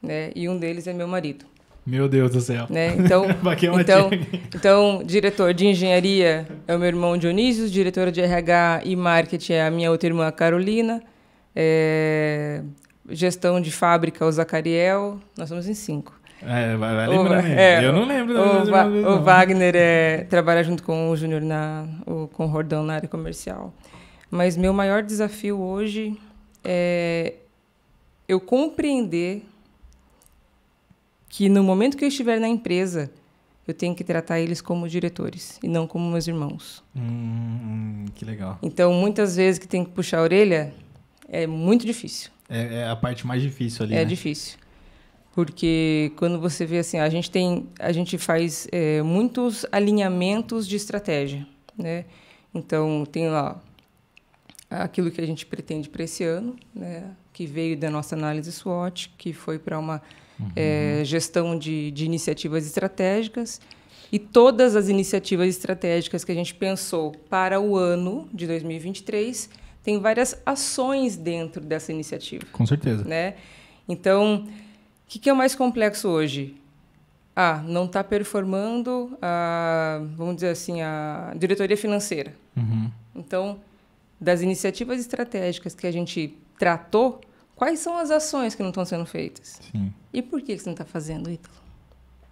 Né? E um deles é meu marido. Meu Deus do céu. Né? Então, então, então, diretor de engenharia é o meu irmão Dionísio, diretora de RH e marketing é a minha outra irmã Carolina, é... gestão de fábrica é o Zacariel, nós somos em cinco. É, vai, vai lembrar, é, eu não lembro. O, Va o Wagner é, trabalha junto com o Júnior, com o Rordão na área comercial. Mas meu maior desafio hoje é eu compreender que no momento que eu estiver na empresa, eu tenho que tratar eles como diretores e não como meus irmãos. Hum, que legal. Então, muitas vezes que tem que puxar a orelha, é muito difícil. É, é a parte mais difícil ali. É né? difícil porque quando você vê assim, a gente tem, a gente faz é, muitos alinhamentos de estratégia, né? Então tem lá aquilo que a gente pretende para esse ano, né? Que veio da nossa análise SWOT, que foi para uma uhum. é, gestão de, de iniciativas estratégicas e todas as iniciativas estratégicas que a gente pensou para o ano de 2023 tem várias ações dentro dessa iniciativa. Com certeza. Né? Então que, que é o mais complexo hoje? Ah, não está performando a, vamos dizer assim, a diretoria financeira. Uhum. Então, das iniciativas estratégicas que a gente tratou, quais são as ações que não estão sendo feitas? Sim. E por que você não está fazendo, Ítalo?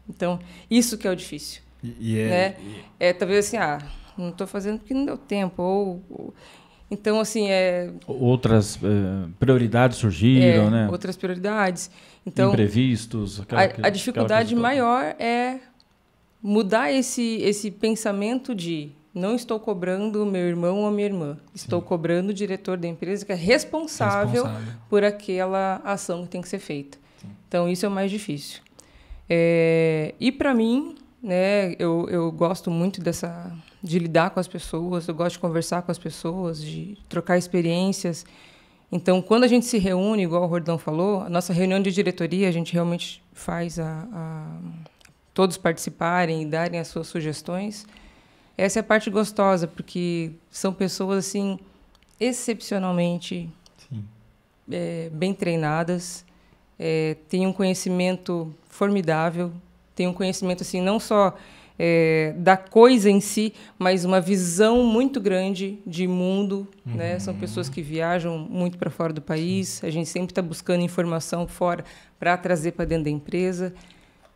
Então, isso que é o difícil. E, e é né? é, é talvez assim, ah, não estou fazendo porque não deu tempo. Ou, ou então, assim, é... Outras eh, prioridades surgiram, é, né? Outras prioridades. Então, Imprevistos? Aquela, a, a, dificuldade maior é mudar esse, esse pensamento de não estou cobrando meu irmão ou minha irmã, estou Sim. cobrando o diretor da empresa que é responsável, responsável, por aquela ação que tem que ser feita. Sim. Então, isso é o mais difícil. É, e para mim, né, eu, eu gosto muito dessa de lidar com as pessoas, eu gosto de conversar com as pessoas, de trocar experiências. Então, quando a gente se reúne, igual o Rordão falou, a nossa reunião de diretoria, a gente realmente faz a, a todos participarem e darem as suas sugestões. Essa é a parte gostosa, porque são pessoas assim excepcionalmente é, bem treinadas, é, têm um conhecimento formidável, têm um conhecimento assim não só é, da coisa em si, mas uma visão muito grande de mundo. Né? Uhum. Né? São pessoas que viajam muito para fora do país. Sim. A gente sempre está buscando informação fora para trazer para dentro da empresa.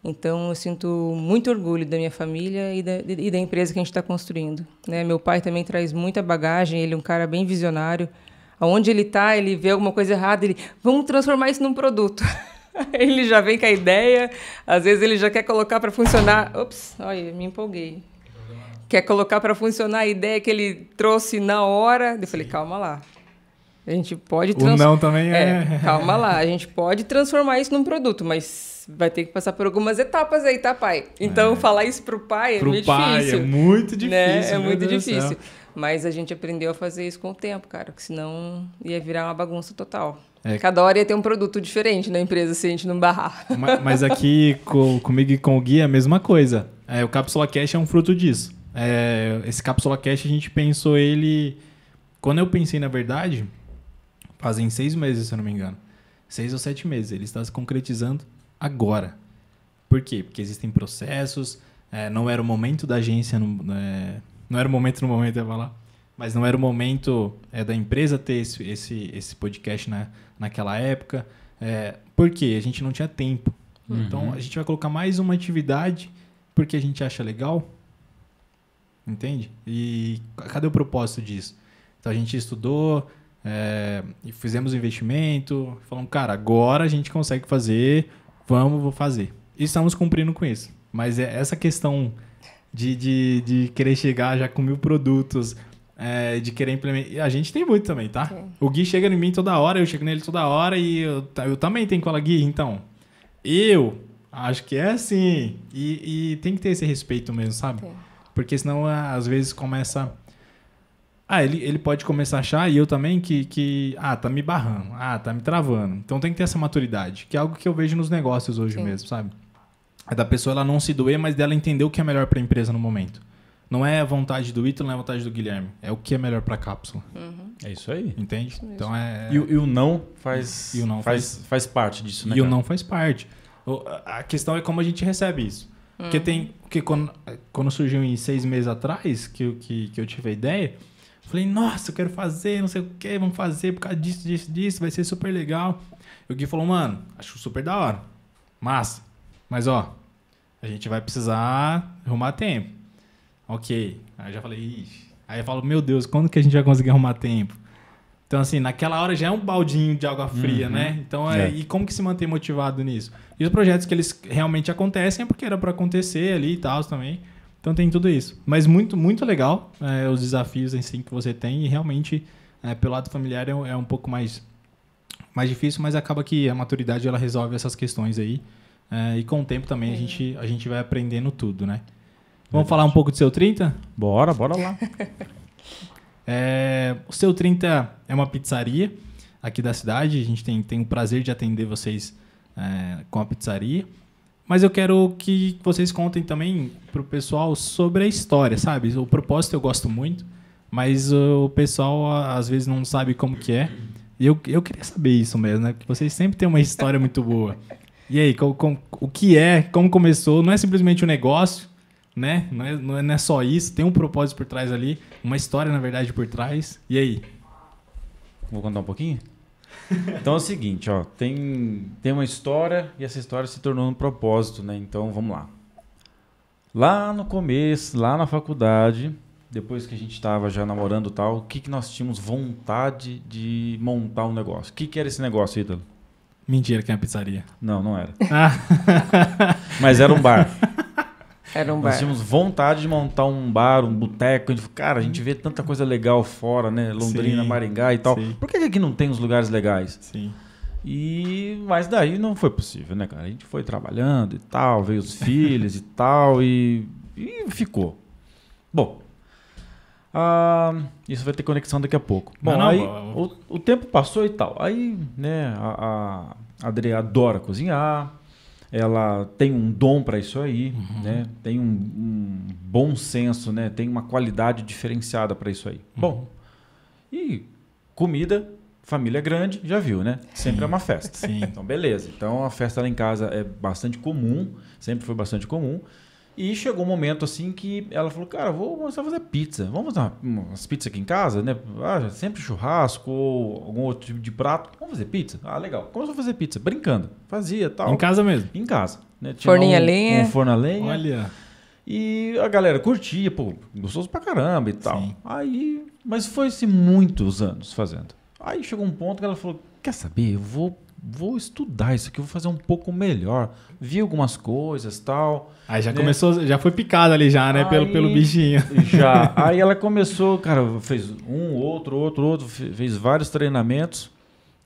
Então, eu sinto muito orgulho da minha família e da, e da empresa que a gente está construindo. Né? Meu pai também traz muita bagagem, ele é um cara bem visionário. Aonde ele está, ele vê alguma coisa errada, ele, vamos transformar isso num produto. ele já vem com a ideia, às vezes ele já quer colocar para funcionar. Ops, olha, me empolguei. Quer colocar para funcionar a ideia que ele trouxe na hora. Eu falei, calma lá. A gente pode O não também é. é. Calma lá, a gente pode transformar isso num produto, mas vai ter que passar por algumas etapas aí, tá, pai? Então, é. falar isso pro pai é pro é meio pai, é né? difícil. É muito difícil. Né? É muito Deus difícil. Mas a gente aprendeu a fazer isso com o tempo, cara, que senão ia virar uma bagunça total. É... Cada hora ia ter um produto diferente na empresa se a gente não barrar. Mas, mas aqui com, comigo e com o Gui é a mesma coisa. É, o Capsula Cash é um fruto disso. É, esse Capsula Cash a gente pensou ele. Quando eu pensei, na verdade, fazem seis meses, se eu não me engano. Seis ou sete meses. Ele está se concretizando agora. Por quê? Porque existem processos. É, não era o momento da agência. Não, é, não era o momento no momento, eu ia falar mas não era o momento é, da empresa ter esse, esse, esse podcast na, naquela época. É, porque a gente não tinha tempo. Uhum. Então a gente vai colocar mais uma atividade porque a gente acha legal. Entende? E cadê o propósito disso? Então a gente estudou, é, fizemos investimento, falamos, cara, agora a gente consegue fazer, vamos, vou fazer. E estamos cumprindo com isso. Mas é essa questão de, de, de querer chegar já com mil produtos, é, de querer implementar. A gente tem muito também, tá? Sim. O Gui chega em mim toda hora, eu chego nele toda hora e eu, eu também tenho que falar, Gui, então. Eu acho que é assim. E, e tem que ter esse respeito mesmo, sabe? Sim. Porque senão, às vezes, começa. Ah, ele, ele pode começar a achar, e eu também, que, que. Ah, tá me barrando. Ah, tá me travando. Então tem que ter essa maturidade, que é algo que eu vejo nos negócios hoje Sim. mesmo, sabe? É da pessoa ela não se doer, mas dela entender o que é melhor para a empresa no momento. Não é a vontade do Ítalo, não é a vontade do Guilherme. É o que é melhor para a cápsula. Uhum. É isso aí. Entende? Isso então é. E, e, o não faz. E o não faz, faz, parte disso, né? E cara? o não faz parte. a questão é como a gente recebe isso. Uhum. Porque tem. Porque quando, quando surgiu em seis meses atrás, que, que, que eu tive a ideia, falei, nossa, eu quero fazer, não sei o que, vamos fazer por causa disso, disso, disso, vai ser super legal. E o Gui falou, mano, acho super da hora. Massa. Mas ó, a gente vai precisar arrumar tempo. Ok. Aí eu já falei, ixi. Aí eu falo, meu Deus, quando que a gente vai conseguir arrumar tempo? Então, assim, naquela hora já é um baldinho de água fria, uhum. né? Então, é. é. e como que se manter motivado nisso? E os projetos que eles realmente acontecem é porque era para acontecer ali e tal também. Então tem tudo isso. Mas muito, muito legal é, os desafios em si que você tem e realmente, é, pelo lado familiar, é, é um pouco mais, mais difícil, mas acaba que a maturidade ela resolve essas questões aí. É, e com o tempo também a, é. gente, a gente vai aprendendo tudo, né? Vamos é falar um pouco do seu 30? Bora, bora lá. é, o seu 30 é uma pizzaria aqui da cidade. A gente tem, tem o prazer de atender vocês é, com a pizzaria. Mas eu quero que vocês contem também para o pessoal sobre a história, sabe? O propósito eu gosto muito, mas o pessoal às vezes não sabe como que é. E eu, eu queria saber isso mesmo, né? Porque vocês sempre têm uma história muito boa. E aí, com, com, o que é, como começou? Não é simplesmente um negócio, né? É, não é, não é só isso, tem um propósito por trás ali, uma história, na verdade, por trás. E aí? Vou contar um pouquinho? Então é o seguinte, ó, tem, tem uma história e essa história se tornou um propósito, né? Então vamos lá. Lá no começo, lá na faculdade, depois que a gente estava já namorando tal, o que, que nós tínhamos vontade de montar um negócio? O que, que era esse negócio, Ítalo? Mentira, que é uma pizzaria. Não, não era. Ah. Mas era um bar. Era um bar. Nós tínhamos vontade de montar um bar, um boteco. A gente falou, cara, a gente uhum. vê tanta coisa legal fora, né? Londrina, sim, Maringá e tal. Sim. Por que aqui não tem os lugares legais? Sim. E mas daí não foi possível, né, cara? A gente foi trabalhando e tal, veio os filhos e tal e, e ficou. Bom, ah, isso vai ter conexão daqui a pouco. Bom, não, não, aí o, o, tempo passou e tal. Aí, né, a, a Adri adora cozinhar ela tem um dom para isso aí, uhum. né? Tem um, um, bom senso, né? Tem uma qualidade diferenciada para isso aí. Uhum. Bom, e comida, família grande, já viu, né? Sempre é Sim. é uma festa. Sim. Então, beleza. Então, a festa lá em casa é bastante comum, sempre foi bastante comum. E chegou um momento assim que ela falou, cara, vou começar a fazer pizza. Vamos fazer umas pizzas aqui em casa, né? Ah, sempre churrasco ou algum outro tipo de prato. Vamos fazer pizza? Ah, legal. Começou a fazer pizza, brincando. Fazia tal. Em casa mesmo? Em casa. Né? Tinha Forninha um, lenha. Um forno a lenha. Olha. E a galera curtia, pô, gostoso pra caramba e tal. Sim. Aí, mas foi-se muitos anos fazendo. Aí chegou um ponto que ela falou, quer saber, eu vou vou estudar isso aqui, vou fazer um pouco melhor. Vi algumas coisas tal. Aí já né? começou, já foi picada ali já, né? Aí, pelo, pelo bichinho. Já. Aí ela começou, cara, fez um, outro, outro, outro, fez vários treinamentos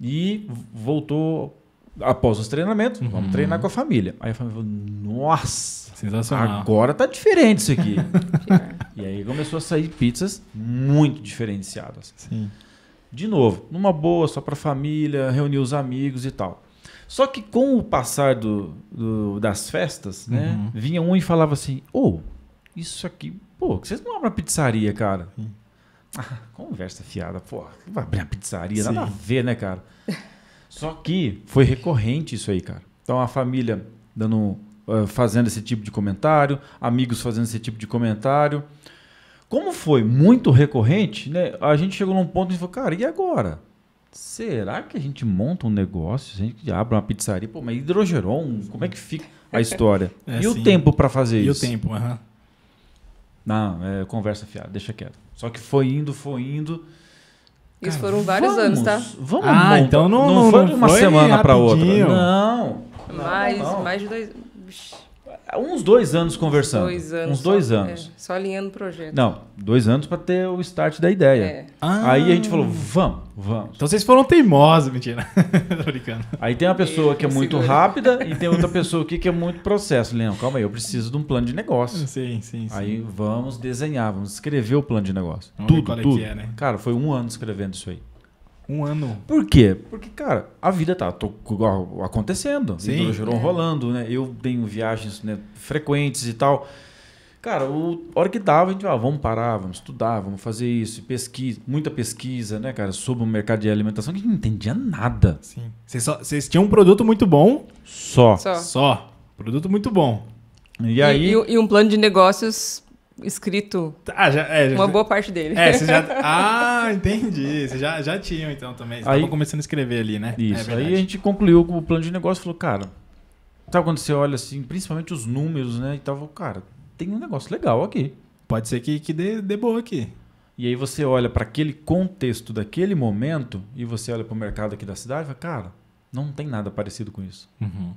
e voltou após os treinamentos, uhum. vamos treinar com a família. Aí a família falou, nossa, Sensacional. agora tá diferente isso aqui. e aí começou a sair pizzas muito diferenciadas. Sim. De novo, numa boa, só para família, reunir os amigos e tal. Só que com o passar do, do das festas, né? Uhum. Vinha um e falava assim: Ô, oh, isso aqui, pô, vocês não abrem uma pizzaria, cara? Ah, conversa fiada, pô, vai abrir uma pizzaria, Sim. nada a ver, né, cara? Só que foi recorrente isso aí, cara. Então a família dando, ah, fazendo esse tipo de comentário, amigos fazendo esse tipo de comentário. Como foi muito recorrente, né, a gente chegou num ponto e falou, cara, e agora? Será que a gente monta um negócio? A gente abre uma pizzaria? Pô, mas hidrogeron, como é que fica a história? É, e sim. o tempo para fazer e isso? E o tempo, aham. Uhum. Não, é conversa fiada, deixa quieto. Só que foi indo, foi indo. Isso cara, foram vários vamos, anos, tá? Vamos Ah, então não, não, não foi de uma semana para outra. Não. não mais, não. mais de dois uns dois anos conversando. Dois anos, uns dois só, é, anos. É, só alinhando o projeto. Não, dois anos para ter o start da ideia. É. Ah. Aí a gente falou, vamos, vamos. Então vocês foram teimosos, mentira. Tô brincando. Aí tem uma pessoa que é muito segura. rápida e tem outra pessoa aqui que é muito processo. Leão, calma aí, eu preciso de um plano de negócio. Sim, sim, sim. Aí vamos desenhar, vamos escrever o plano de negócio. Vamos tudo, é tudo. É, né? Cara, foi um ano escrevendo isso aí. Um ano. Por quê? Porque, cara, a vida tá acontecendo. Sim. Hidrogeron é. rolando, né? Eu tenho viagens né, frequentes e tal. Cara, o, a hora que dava, a gente, ah, vamos parar, vamos estudar, vamos fazer isso, pesquisa, muita pesquisa, né, cara, sobre o mercado de alimentação, que a gente não entendia nada. Sim. Vocês tinham um produto muito bom. Só. Só. Só. Produto muito bom. E, e aí. E, e um plano de negócios escrito ah, já, é, uma boa parte dele. É, já, ah, entendi. Você já, já tinham então também. Você aí, começando a escrever ali, né? É isso. É aí a gente concluiu com o plano de negócio e falou, cara, sabe quando você olha assim, principalmente os números, né? E tal, cara, tem um negócio legal aqui. Pode ser que, que dê, dê boa aqui. E aí você olha para aquele contexto daquele momento e você olha para o mercado aqui da cidade e fala, cara, não tem nada parecido com isso. Uhum.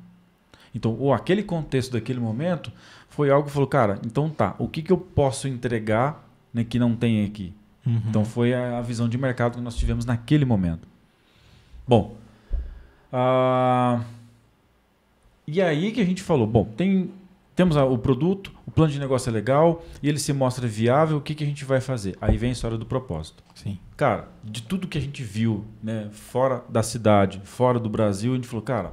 Então, ou aquele contexto daquele momento foi algo que falou, cara, então tá, o que, que eu posso entregar né, que não tem aqui? Uhum. Então foi a, a, visão de mercado que nós tivemos naquele momento. Bom, uh, e aí que a gente falou, bom, tem, temos o produto, o plano de negócio é legal, e ele se mostra viável, o que, que a gente vai fazer? Aí vem a história do propósito. Sim. Cara, de tudo que a gente viu, né, fora da cidade, fora do Brasil, a gente falou, cara,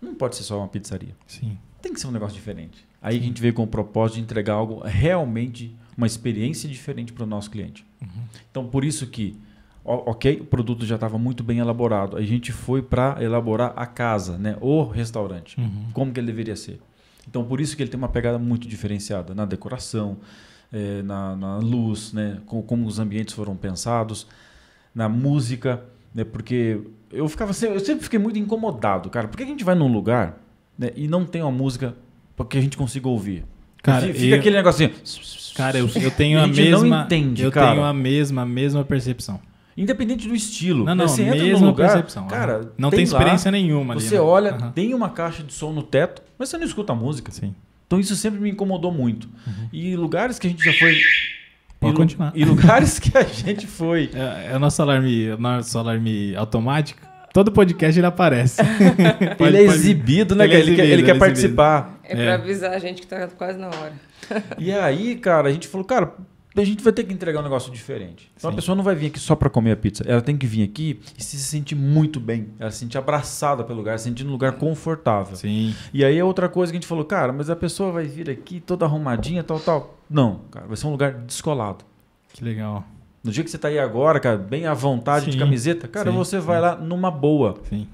não pode ser só uma pizzaria. Sim. Tem que ser um negócio diferente. Aí a gente veio com o propósito de entregar algo realmente, uma experiência diferente para o nosso cliente. Uhum. Então, por isso que, ok, o produto já estava muito bem elaborado. A gente foi para elaborar a casa, né? o restaurante, uhum. como que ele deveria ser. Então, por isso que ele tem uma pegada muito diferenciada na decoração, eh, na, na, luz, né? Com, como os ambientes foram pensados, na música, né? porque eu, ficava, eu sempre fiquei muito incomodado, cara. Por que a gente vai num lugar né, e não tem uma música para que a gente consiga ouvir. Cara, fica eu, aquele negocinho. Cara, eu, eu tenho a, a mesma. Entende, eu cara. tenho a mesma, a mesma percepção. Independente do estilo. Não, não, você entra mesma lugar, percepção. Cara, não tem, tem experiência lá, nenhuma. Você né? olha, uhum. tem uma caixa de som no teto, mas você não escuta a música. Sim. Então isso sempre me incomodou muito. Uhum. E lugares que a gente já foi. Pode e, continuar. E lugares que a gente foi. É, é o nosso alarme, nosso alarme automático. Todo podcast ele aparece. ele é exibido, né, ele É exibido, quer, ele quer é, é participar. É, pra é. avisar a gente que tá quase na hora. E aí, cara, a gente falou, cara, a gente vai ter que entregar um negócio diferente. Então Sim. a pessoa não vai vir aqui só para comer a pizza. Ela tem que vir aqui e se sentir muito bem. Ela se sentir abraçada pelo lugar, se sentir num lugar confortável. Sim. E aí é outra coisa que a gente falou, cara, mas a pessoa vai vir aqui toda arrumadinha, tal, tal. Não, cara, vai ser um lugar descolado. Que legal. No dia que você está aí agora, cara, bem à vontade sim, de camiseta, cara, sim, você sim. vai lá numa boa. Sim.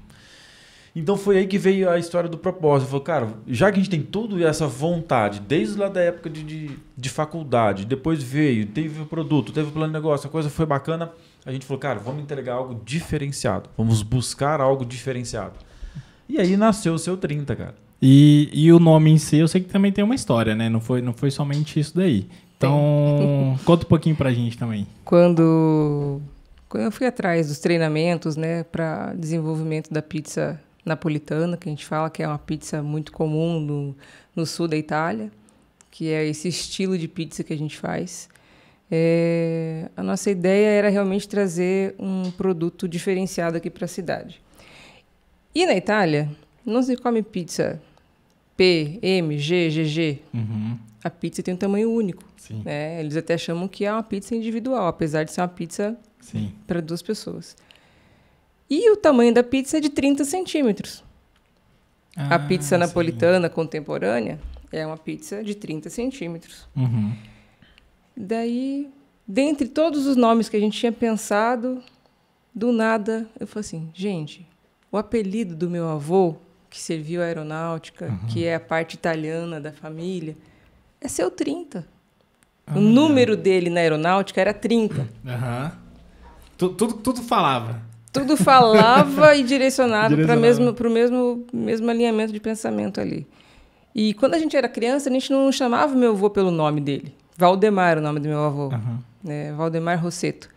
Então foi aí que veio a história do propósito. Falou, cara, já que a gente tem e essa vontade, desde lá da época de, de, de, faculdade, depois veio, teve o produto, teve o plano de negócio, a coisa foi bacana, a gente falou, cara, vamos entregar algo diferenciado, vamos buscar algo diferenciado. E aí nasceu o seu 30, cara. E, e o nome em si, eu sei que também tem uma história, né? Não foi, não foi somente isso daí. Então, conta um pouquinho pra gente também. Quando, quando eu fui atrás dos treinamentos, né, para desenvolvimento da pizza napolitana, que a gente fala que é uma pizza muito comum no, no sul da Itália, que é esse estilo de pizza que a gente faz. É, a nossa ideia era realmente trazer um produto diferenciado aqui para a cidade. E na Itália, não se come pizza P, M, G, GG. Uhum a pizza tem um tamanho único. Né? Eles até chamam que é uma pizza individual, apesar de ser uma pizza para duas pessoas. E o tamanho da pizza é de 30 centímetros. Ah, a pizza napolitana sim. contemporânea é uma pizza de 30 centímetros. Uhum. Daí, dentre todos os nomes que a gente tinha pensado, do nada eu falei assim: gente, o apelido do meu avô, que serviu à aeronáutica, uhum. que é a parte italiana da família, é seu 30. Ah, o número não. dele na aeronáutica era 30. Tudo, tudo, tudo falava. Tudo falava e direcionava para o mesmo, mesmo, mesmo alinhamento de pensamento ali. E quando a gente era criança, a gente não chamava meu avô pelo nome dele. Valdemar, o nome do meu avô. Uhum. É, Valdemar Rosseto.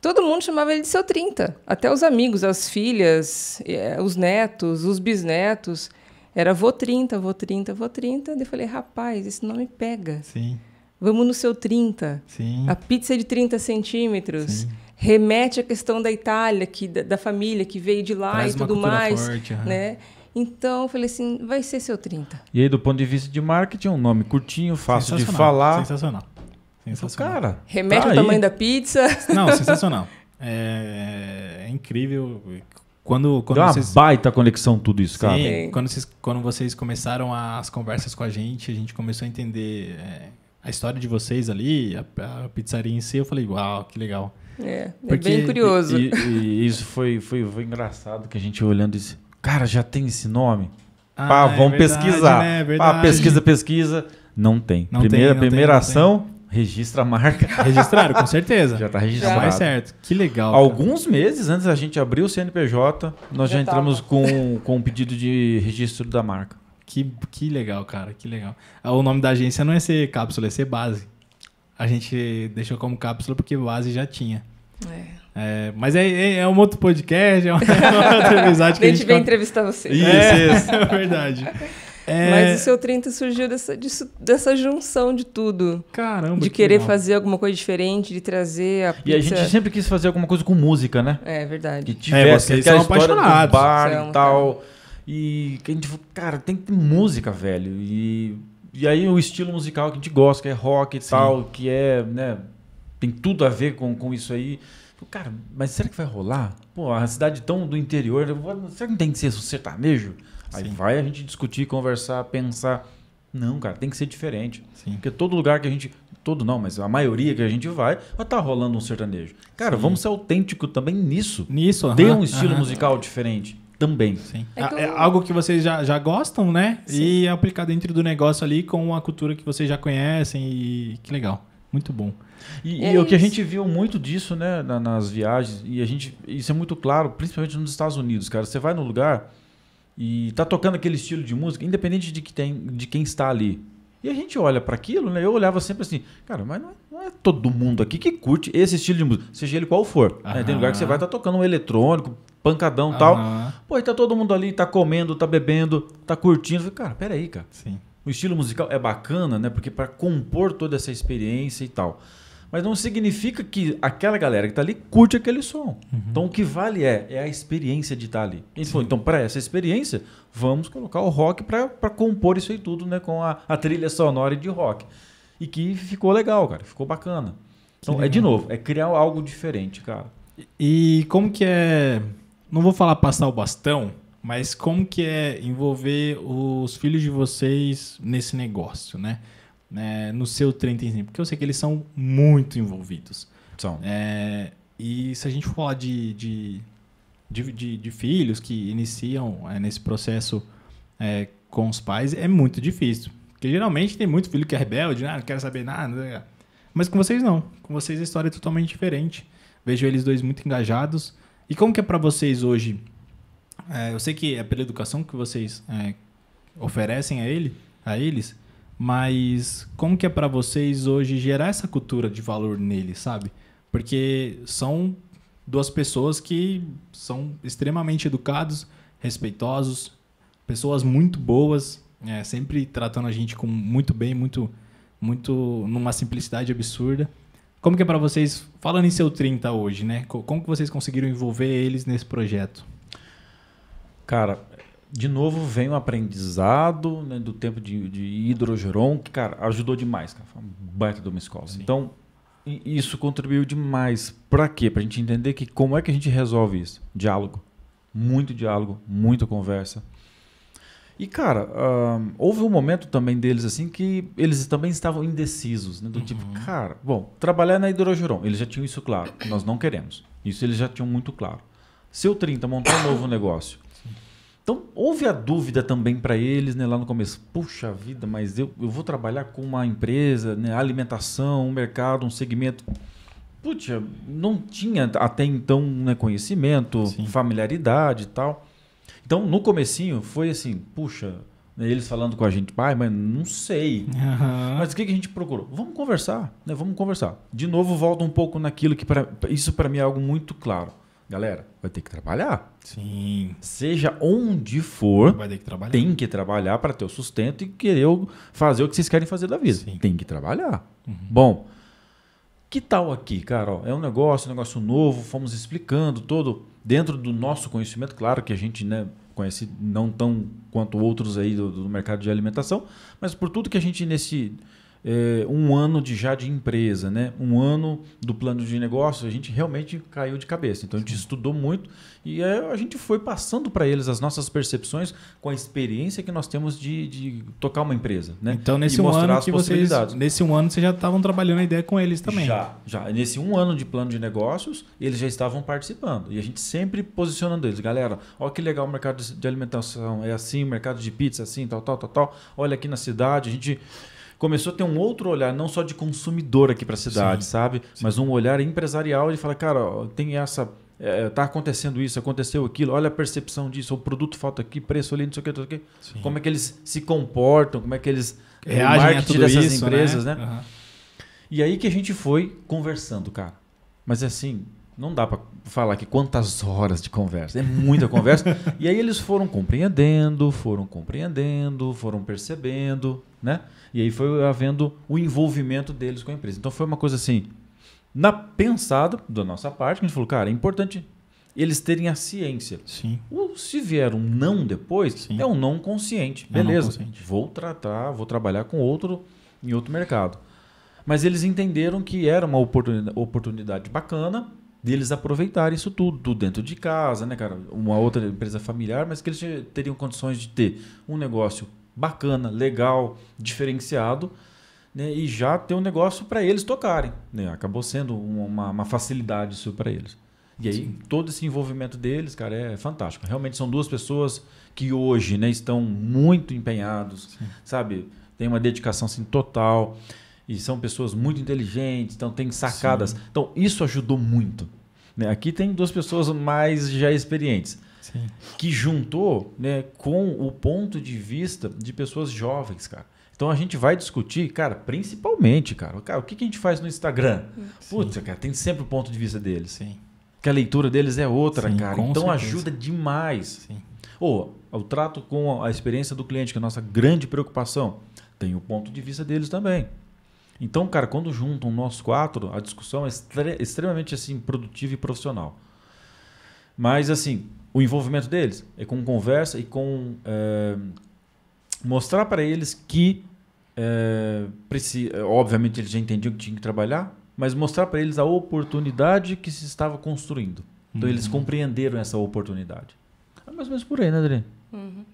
Todo mundo chamava ele de seu 30. Até os amigos, as filhas, é, os netos, os bisnetos. Era vou 30, vou 30, vou 30. Daí eu falei, rapaz, esse nome pega. Sim. Vamos no seu 30. Sim. A pizza é de 30 centímetros. Sim. Remete à questão da Itália, que, da, da família que veio de lá Traz e tudo mais. Forte, né? Então, eu falei assim, vai ser seu 30. E aí, do ponto de vista de marketing, um nome curtinho, fácil de falar. Sensacional. Sensacional. Cara, Remete tá ao aí. tamanho da pizza. Não, sensacional. É, é incrível quando, quando Deu uma vocês... baita conexão tudo isso, cara. Sim. Quando vocês, quando vocês começaram as conversas com a gente, a gente começou a entender é, a história de vocês ali, a, a pizzaria em si, eu falei, uau, que legal. É, é Porque, bem curioso. E, e isso foi, foi, foi engraçado que a gente olhando disse, cara, já tem esse nome? Ah, Pá, é vamos é verdade, pesquisar. Né? É Pá, pesquisa, pesquisa. Não tem. Não primeira tem, não primeira tem, ação, Registra a marca. Registraram, com certeza. Já está registrado. Já é vai certo. Que legal. Alguns cara. meses antes da gente abrir o CNPJ, nós já, já entramos com, com um pedido de registro da marca. Que, que legal, cara, que legal. Ah, o nome da agência não é ser cápsula, é ser base. A gente deixou como cápsula porque base já tinha. É. É, mas é, é, é um outro podcast, é uma outra amizade que a gente... A gente vem conta... entrevistar você. Isso, é, isso. é verdade. É... Mas o seu 30 surgiu dessa, disso, dessa junção de tudo. Caramba. De querer que fazer alguma coisa diferente, de trazer a pizza. E a gente sempre quis fazer alguma coisa com música, né? É verdade. Que é, tivesse é, aquela história do bar e tal. E que a gente falou, cara, tem que ter música, velho. E, e aí o estilo musical que a gente gosta, que é rock e Sim. tal, que é, né, tem tudo a ver com, com isso aí. Cara, mas será que vai rolar? Pô, a cidade tão do interior, será que não tem que ser sertanejo? Aí Sim. vai a gente discutir, conversar, pensar. Não, cara, tem que ser diferente. Sim. Porque todo lugar que a gente. Todo não, mas a maioria que a gente vai, vai tá rolando um sertanejo. Cara, Sim. vamos ser autêntico também nisso. Nisso, uh -huh, Dê um estilo uh -huh. musical diferente também. Sim. É, eu... é, algo que vocês já, já gostam, né? Sim. E é aplicar dentro do negócio ali com uma cultura que vocês já conhecem e que legal. Muito bom. E, é e o que a gente viu muito disso, né, na, nas viagens, e a gente. Isso é muito claro, principalmente nos Estados Unidos, cara. Você vai no lugar e tá tocando aquele estilo de música, independente de, que tem, de quem está ali. E a gente olha para aquilo, né? Eu olhava sempre assim, cara, mas não é, não é, todo mundo aqui que curte esse estilo de música, seja ele qual for. Né? Tem lugar que você vai estar tá tocando um eletrônico, pancadão e tal. Pô, e tá todo mundo ali, tá comendo, tá bebendo, tá curtindo. Falei, cara, peraí, cara. Sim. O estilo musical é bacana, né? Porque para compor toda essa experiência e tal. Mas não significa que aquela galera que está ali curte aquele som. Uhum. Então o que vale é, é a experiência de estar tá ali. Então, então para essa experiência, vamos colocar o rock para compor isso aí tudo né, com a, a trilha sonora de rock. E que ficou legal, cara. Ficou bacana. Então, é de novo, é criar algo diferente, cara. E, e como que é. Não vou falar passar o bastão, mas como que é envolver os filhos de vocês nesse negócio, né? né, no seu 30 porque eu sei que eles são muito envolvidos. São. É, e se a gente falar de de, de, de, de, filhos que iniciam é, nesse processo é, com os pais, é muito difícil. Porque geralmente tem muito filho que é rebelde, né, ah, não quer saber nada. Né, né. Mas com vocês não. Com vocês a história é totalmente diferente. Vejo eles dois muito engajados. E como que é para vocês hoje? É, eu sei que é pela educação que vocês é, oferecem a, ele, a eles, mas como que é para vocês hoje gerar essa cultura de valor nele, sabe? Porque são duas pessoas que são extremamente educados, respeitosos, pessoas muito boas, é, sempre tratando a gente com muito bem, muito, muito numa simplicidade absurda. Como que é para vocês, falando em seu 30 hoje, né? Como que vocês conseguiram envolver eles nesse projeto? Cara, de novo, vem o um aprendizado né, do tempo de, de hidrogeron, que, cara, ajudou demais. Cara, foi um baita de uma escola. Sim. Então, isso contribuiu demais. Para quê? Para a gente entender que como é que a gente resolve isso? Diálogo. Muito diálogo, muita conversa. E, cara, houve um momento também deles, assim, que eles também estavam indecisos, né? Do tipo, uhum. tipo, cara, bom, trabalhar na Hidrogeron, eles já tinham isso claro, nós não queremos. Isso eles já tinham muito claro. Seu 30 montar um novo negócio, então, houve a dúvida também para eles, né, lá no começo. Puxa vida, mas eu, eu vou trabalhar com uma empresa, né, alimentação, um mercado, um segmento. Puxa, não tinha até então né, conhecimento, Sim. familiaridade e tal. Então, no comecinho, foi assim, puxa, né, eles falando com a gente, pai, mas não sei. Uhum. Mas o que, que a gente procurou? Vamos conversar, né, vamos conversar. De novo, volta um pouco naquilo que pra, isso para mim é algo muito claro Galera, vai ter que trabalhar. Sim. Seja onde for, vai ter que trabalhar. tem que trabalhar para ter o sustento e querer fazer o que vocês querem fazer da vida. Sim. Tem que trabalhar. Uhum. Bom, que tal aqui, cara? é um negócio, um negócio novo, fomos explicando todo dentro do nosso conhecimento. Claro que a gente né, conhece não tão quanto outros aí do, do mercado de alimentação, mas por tudo que a gente nesse é, um ano de já de empresa, né? Um ano do plano de negócio, a gente realmente caiu de cabeça. Então a gente Sim. estudou muito e é, a gente foi passando para eles as nossas percepções com a experiência que nós temos de, de tocar uma empresa, né? Então nesse um ano que vocês, nesse um ano vocês já estavam trabalhando a ideia com eles também? Já, já. Nesse um ano de plano de negócios eles já estavam participando e a gente sempre posicionando eles, galera. Olha que legal o mercado de alimentação é assim, o mercado de pizza é assim, tal, tal, tal, tal. Olha aqui na cidade a gente começou a ter um outro olhar, não só de consumidor aqui para a cidade, sim, sabe? Sim. Mas um olhar empresarial e fala, cara, tem essa é, tá acontecendo isso, aconteceu aquilo, olha a percepção disso, o produto falta aqui, preço ali, não sei o que, não sei o que. como é que eles se comportam, como é que eles reagem a tudo dessas isso, né? empresas, né? né? Uhum. E aí que a gente foi conversando, cara. Mas assim, não dá para falar aqui quantas horas de conversa, é muita conversa. e aí eles foram compreendendo, foram compreendendo, foram percebendo, né? E aí foi havendo o envolvimento deles com a empresa. Então foi uma coisa assim, na pensado da nossa parte, que a gente falou, cara, é importante eles terem a ciência. Sim. O, se vier um não depois, Sim. é um não consciente. É Beleza. Não consciente. Vou tratar, vou trabalhar com outro em outro mercado. Mas eles entenderam que era uma oportunidade, bacana deles aproveitarem isso tudo, tudo dentro de casa, né, cara? Uma outra empresa familiar, mas que eles teriam condições de ter um negócio bacana, legal, diferenciado, né? e já ter um negócio para eles tocarem. Né? Acabou sendo uma, uma facilidade isso para eles. E aí, Sim. todo esse envolvimento deles, cara, é fantástico. Realmente são duas pessoas que hoje né, estão muito empenhados, Sim. sabe? Tem uma dedicação assim, total. E são pessoas muito inteligentes, então tem sacadas. Sim. Então, isso ajudou muito. Né? Aqui tem duas pessoas mais já experientes que juntou né, com o ponto de vista de pessoas jovens, cara. Então a gente vai discutir, cara, principalmente, cara, cara o que, que a gente faz no Instagram? Sim. Putz, cara, tem sempre o ponto de vista deles. Sim. Que a leitura deles é outra, Sim, cara. Então certeza. ajuda demais. Sim. Ou o trato com a experiência do cliente, que é a nossa grande preocupação, tem o ponto de vista deles também. Então, cara, quando juntam nós quatro, a discussão é extremamente assim produtiva e profissional. Mas assim, o envolvimento deles, é com conversa e com é, mostrar para eles que, é, eh, precisa, obviamente, eles já entendiam que tinham que trabalhar, mas mostrar para eles a oportunidade que se estava construindo. Então uhum. eles compreenderam essa oportunidade. É mais ou menos por aí, né, Adri? Uhum.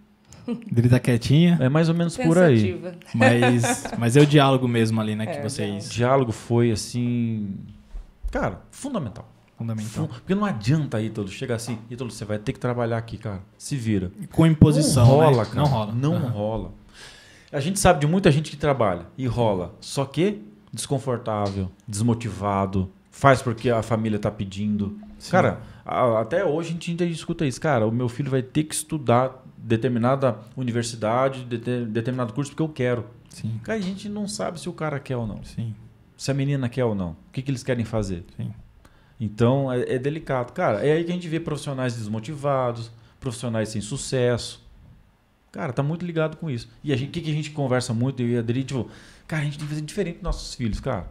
Adri tá quietinha? É mais ou menos Pensativa. por aí. Mas, mas é o diálogo mesmo ali, né, que é, vocês... O diálogo foi, assim, cara, fundamental fundamental. Porque não adianta, Ítalo, chegar assim, Ítalo, você vai ter que trabalhar aqui, cara. Se vira. Com imposição. Não né? rola, né? cara. Não rola. Não uhum. rola. A gente sabe de muita gente que trabalha e rola. Só que desconfortável, desmotivado, faz porque a família está pedindo. Sim. Cara, até hoje a gente ainda escuta isso. Cara, o meu filho vai ter que estudar determinada universidade, de determinado curso, porque eu quero. Sim. Cara, a gente não sabe se o cara quer ou não. Sim. Se a menina quer ou não. O que, que eles querem fazer? Sim. Então é, é, delicado. Cara, é aí que a gente vê profissionais desmotivados, profissionais sem sucesso. Cara, tá muito ligado com isso. E o que, que a gente conversa muito, eu e a Adri, tipo, cara, a gente tem que fazer diferente dos nossos filhos, cara.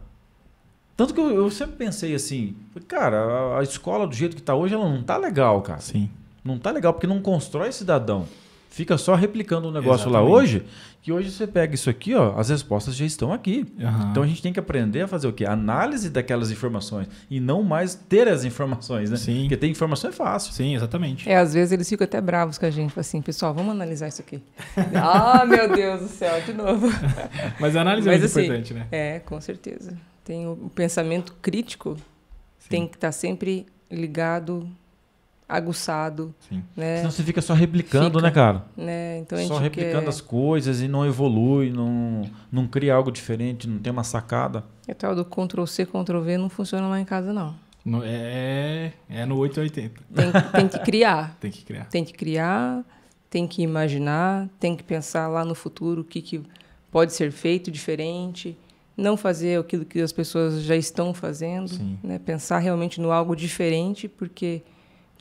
Tanto que eu, eu sempre pensei assim, cara, a, a, escola do jeito que tá hoje, ela não tá legal, cara. Sim. Não tá legal, porque não constrói cidadão fica só replicando o um negócio Exatamente. lá hoje, que hoje você pega isso aqui, ó, as respostas já estão aqui. Uhum. Então a gente tem que aprender a fazer o quê? Análise daquelas informações e não mais ter as informações, né? Sim. Porque ter informação é fácil. Sim, exatamente. É, às vezes eles ficam até bravos com a gente, assim, pessoal, vamos analisar isso aqui. ah, meu Deus do céu, de novo. Mas a análise é Mas, é muito assim, importante, né? É, com certeza. Tem o pensamento crítico Sim. tem que estar tá sempre ligado aguçado. Sim. Né? Senão você fica só replicando, né, fica, né, cara? Né? Então só replicando quer... as coisas e não evolui, não, não cria algo diferente, não tem uma sacada. É tal do Ctrl C, Ctrl V não funciona lá em casa, não. No, é, é, é no 880. Tem, tem que criar. tem que criar. Tem que criar, tem que imaginar, tem que pensar lá no futuro o que, que pode ser feito diferente. Não fazer aquilo que as pessoas já estão fazendo, né? pensar realmente no algo diferente, porque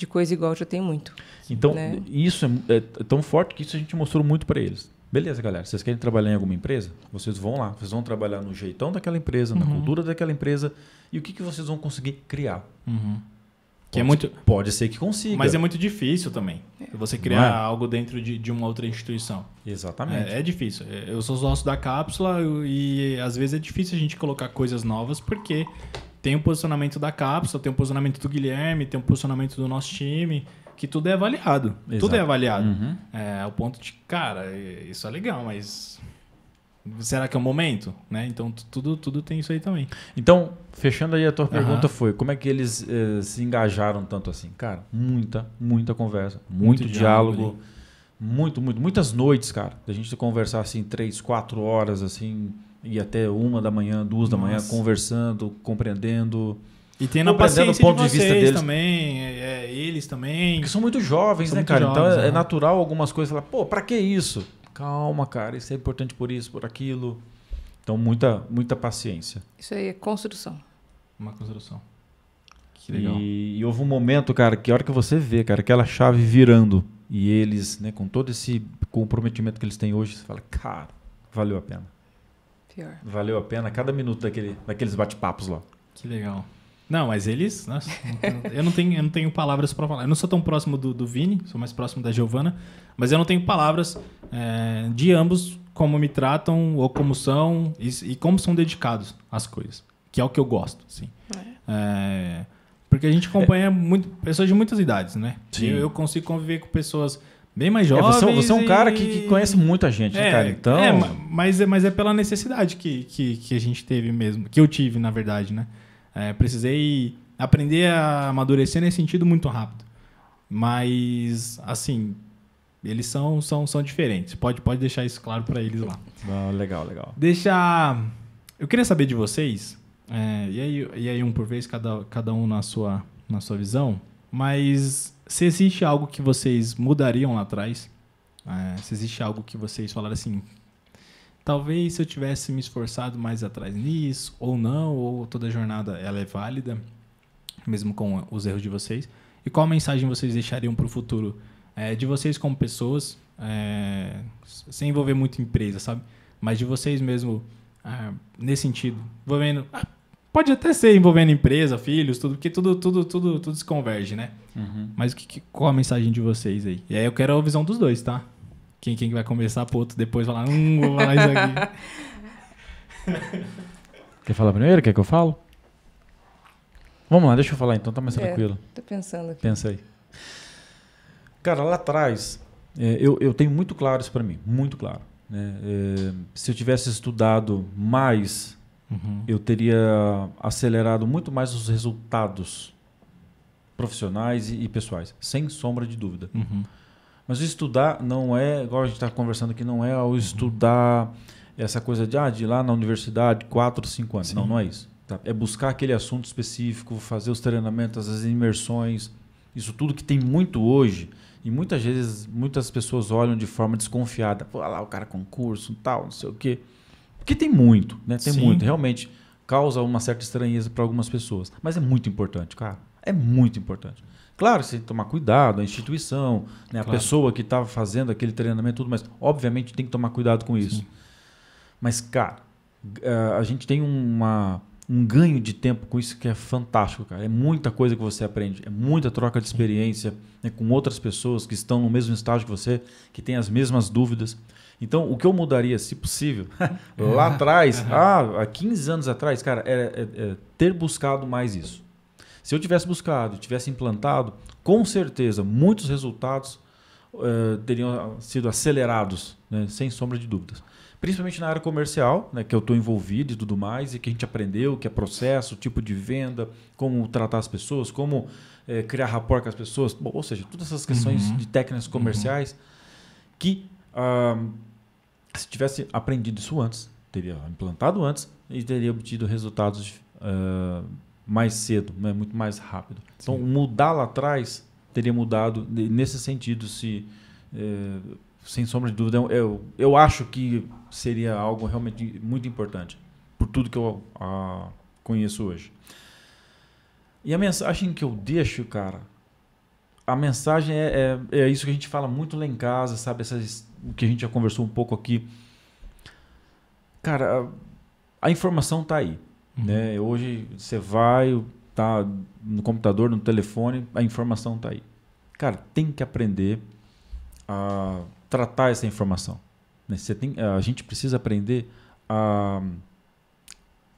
de coisa igual já tem muito. Então, né? isso é, é, tão forte que isso a gente mostrou muito para eles. Beleza, galera, vocês querem trabalhar em alguma empresa? Vocês vão lá, vocês vão trabalhar no jeitão daquela empresa, uhum. na cultura daquela empresa e o que, que vocês vão conseguir criar. Uhum. Que é pode, é muito... pode ser que consiga. Mas é muito difícil também. É. Você criar é? algo dentro de, de uma outra instituição. Exatamente. É, é difícil. É, eu sou sócio da cápsula e às vezes é difícil a gente colocar coisas novas porque tem o posicionamento da cápsula, tem o posicionamento do Guilherme, tem o posicionamento do nosso time, que tudo é avaliado. Exato. Tudo é avaliado. Uhum. É o ponto de, cara, isso é legal, mas será que é o momento? Né? Então tudo, tudo tem isso aí também. Então, fechando aí a tua uhum. pergunta foi, como é que eles eh, se engajaram tanto assim? Cara, muita, muita conversa, muito, muito diálogo. diálogo muito, muito, muitas noites, cara. Da gente conversar assim, três, quatro horas, assim, e até uma da manhã, duas Nossa. da manhã, conversando, compreendendo. E tem na paciência ponto de, de vista deles também, é, é, eles também. Porque são muito jovens, são né, muito cara? Então, jovens, então é, é, natural algumas coisas falar, pô, pra que isso? Calma, cara, isso é importante por isso, por aquilo. Então, muita, muita paciência. Isso aí é construção. Uma construção. Que legal. E, e houve um momento, cara, que a hora que você vê, cara, aquela chave virando e eles, né, com todo esse comprometimento que eles têm hoje, você fala, cara, valeu a pena. Pior. Valeu a pena cada minuto daquele, daqueles bate-papos lá. Que legal. Não, mas eles. Nossa, né? eu, não tenho, eu não tenho palavras para falar. Eu não sou tão próximo do, do Vini, sou mais próximo da Giovana, mas eu não tenho palavras é, de ambos como me tratam ou como são e, e, como são dedicados às coisas, que é o que eu gosto. sim É. É, porque a gente acompanha muito, pessoas de muitas idades, né? Sim. eu consigo conviver com pessoas Bem mais jovem. É, você, é você, é um cara que, que, conhece muita gente, né, é, né, cara? Então... É, mas, é, mas é pela necessidade que, que, que, a gente teve mesmo, que eu tive, na verdade, né? É, precisei aprender a amadurecer nesse sentido muito rápido. Mas, assim, eles são, são, são diferentes. Pode, pode deixar isso claro para eles lá. Ah, legal, legal. Deixa. Eu queria saber de vocês, é, e, aí, e aí um por vez, cada, cada um na sua, na sua visão, mas se existe algo que vocês mudariam lá atrás, é, se existe algo que vocês falaram assim, talvez se eu tivesse me esforçado mais atrás nisso, ou não, ou toda jornada ela é válida, mesmo com os erros de vocês. E qual mensagem vocês deixariam para o futuro é, de vocês como pessoas, é, sem envolver muito empresa, sabe? Mas de vocês mesmo, é, nesse sentido, envolvendo ah, Pode até ser envolvendo empresa, filhos, tudo, porque tudo, tudo, tudo, tudo se converge, né? Uhum. Mas o que, qual a mensagem de vocês aí? E aí eu quero a visão dos dois, tá? Quem, quem vai começar pro outro depois falar, hum, vou falar isso aqui. quer falar primeiro? Quer que eu falo? Vamos lá, deixa eu falar então, tá mais é, tranquilo. Tô pensando aqui. Pensa aí. Cara, lá atrás, é, eu, eu tenho muito claro isso para mim, muito claro. Né? É, se eu tivesse estudado mais uhum. eu teria acelerado muito mais os resultados profissionais e, e pessoais, sem sombra de dúvida. Uhum. Mas estudar não é, igual a gente está conversando aqui, não é ao estudar essa coisa de, ah, de ir lá na universidade, 4, 5 anos. Sim. Não, não é isso. Tá? É buscar aquele assunto específico, fazer os treinamentos, as imersões, isso tudo que tem muito hoje. E muitas vezes, muitas pessoas olham de forma desconfiada. Pô, lá o cara concurso, tal, não sei o quê. Porque tem muito, né? Tem Sim. muito. Realmente causa uma certa estranheza para algumas pessoas. Mas é muito importante, cara. É muito importante. Claro, você tem que tomar cuidado, a instituição, né? a pessoa que estava fazendo aquele treinamento, tudo, mas obviamente tem que tomar cuidado com isso. Sim. Mas, cara, é, a gente tem uma, um ganho de tempo com isso que é fantástico, cara. É muita coisa que você aprende, é muita troca de experiência né? com outras pessoas que estão no mesmo estágio que você, que têm as mesmas dúvidas. Então, o que eu mudaria, se possível, lá atrás, ah, há 15 anos atrás, cara, é, é, é ter buscado mais isso. Se eu tivesse buscado, tivesse implantado, com certeza muitos resultados uh, teriam sido acelerados, né? sem sombra de dúvidas. Principalmente na área comercial, né? que eu estou envolvido e tudo mais, e que a gente aprendeu, que é processo, tipo de venda, como tratar as pessoas, como eh, criar rapport com as pessoas, Bom, ou seja, todas essas questões uhum. de técnicas uhum. comerciais uhum. que uh, se tivesse aprendido isso antes, teria implantado antes e teria obtido resultados uh, mais cedo, né? muito mais rápido. Então, mudá mudar lá atrás teria mudado nesse sentido, se é, sem sombra de dúvida, eu, eu acho que seria algo realmente muito importante por tudo que eu conheço hoje. E a mensagem que eu deixo, cara, a mensagem é, é, é, isso que a gente fala muito lá em casa, sabe? Essas o que a gente já conversou um pouco aqui. Cara, a, a informação está aí. Uhum. Né? Hoje você vai, tá no computador, no telefone, a informação está aí. Cara, tem que aprender a tratar essa informação. Né? Você tem, a gente precisa aprender a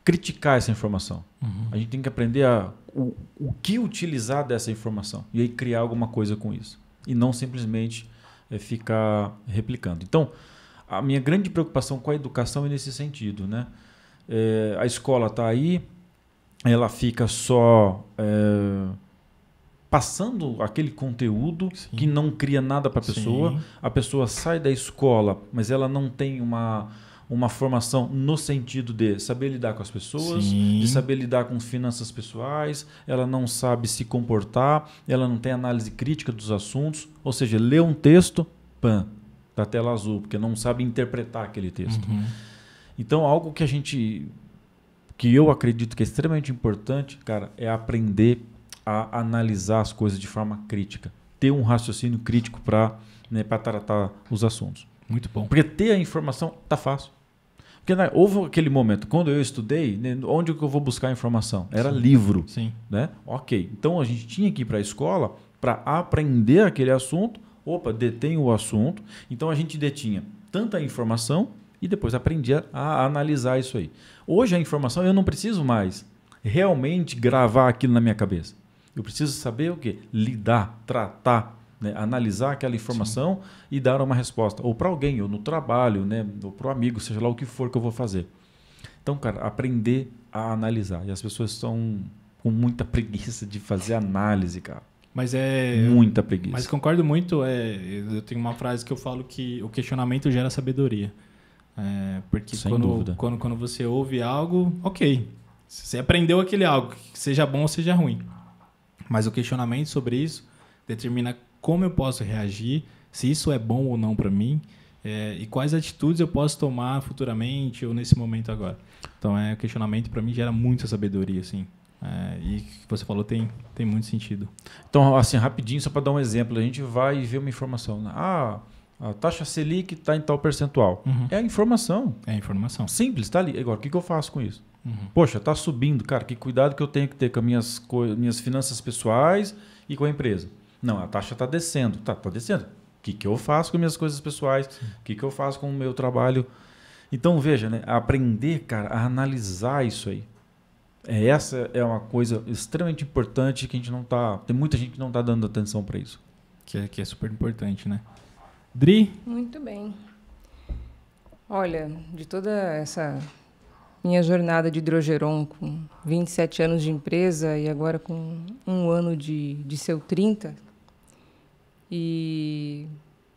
criticar essa informação. Uhum. A gente tem que aprender a, o, o que utilizar dessa informação e aí criar alguma coisa com isso. E não simplesmente é ficar replicando. Então, a minha grande preocupação com a educação é nesse sentido. Né? É, a escola está aí, ela fica só é, passando aquele conteúdo Sim. que não cria nada para a pessoa. Sim. A pessoa sai da escola, mas ela não tem uma uma formação no sentido de saber lidar com as pessoas, Sim. de saber lidar com finanças pessoais, ela não sabe se comportar, ela não tem análise crítica dos assuntos, ou seja, lê um texto, pan, da tela azul, porque não sabe interpretar aquele texto. Uhum. Então, algo que a gente que eu acredito que é extremamente importante, cara, é aprender a analisar as coisas de forma crítica, ter um raciocínio crítico para né, para tratar os assuntos. Muito bom. Porque ter a informação tá fácil. Porque né, houve aquele momento, quando eu estudei, né, onde que eu vou buscar a informação? Era Sim. livro. Sim. Né? Ok. Então a gente tinha que ir para a escola para aprender aquele assunto. Opa, detém o assunto. Então a gente detinha tanta informação e depois aprendia a analisar isso aí. Hoje a informação eu não preciso mais realmente gravar aquilo na minha cabeça. Eu preciso saber o que? Lidar, tratar, né, analisar aquela informação Sim. e dar uma resposta. Ou para alguém, ou no trabalho, né, ou para o amigo, seja lá o que for que eu vou fazer. Então, cara, aprender a analisar. E as pessoas estão com muita preguiça de fazer análise, cara. Mas é. Muita preguiça. Mas concordo muito. É, eu tenho uma frase que eu falo que o questionamento gera sabedoria. É, porque Sem quando, dúvida. quando, quando você ouve algo, ok. Você aprendeu aquele algo, seja bom ou seja ruim. Mas o questionamento sobre isso determina como eu posso reagir, se isso é bom ou não para mim, é, e quais atitudes eu posso tomar futuramente ou nesse momento agora. Então, é questionamento para mim gera muita sabedoria, assim. É, e o que você falou tem, tem muito sentido. Então, assim, rapidinho, só para dar um exemplo, a gente vai ver uma informação. Né? Ah, a taxa Selic está em tal percentual. Uhum. É a informação. É a informação. Simples, está ali. Agora, o que, que eu faço com isso? Uhum. Poxa, está subindo, cara, que cuidado que eu tenho que ter com minhas, minhas finanças pessoais e com a empresa. Não, a taxa está descendo. está tá descendo. Tá, tá o que, que eu faço com minhas coisas pessoais? O que, que eu faço com o meu trabalho? Então, veja, né? aprender, cara, a analisar isso aí. É, essa é uma coisa extremamente importante que a gente não está. Tem muita gente que não está dando atenção para isso. Que é, que é super importante, né? Dri? Muito bem. Olha, de toda essa minha jornada de hidrogeron, com 27 anos de empresa e agora com um ano de, de seu 30, e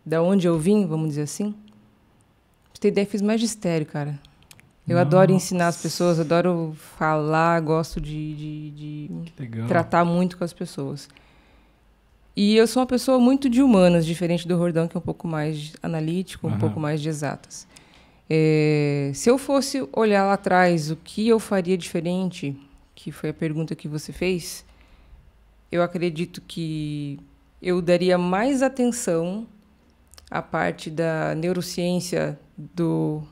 da onde eu vim, vamos dizer assim. Pra ter ideia, fiz magistério, cara. Eu Nossa. adoro ensinar as pessoas, adoro falar, gosto de, de, de tratar muito com as pessoas. E eu sou uma pessoa muito de humanas, diferente do Rordão, que é um pouco mais analítico, um uhum. pouco mais de exatas. É, se eu fosse olhar lá atrás o que eu faria diferente, que foi a pergunta que você fez, eu acredito que eu daria mais atenção à parte da neurociência do,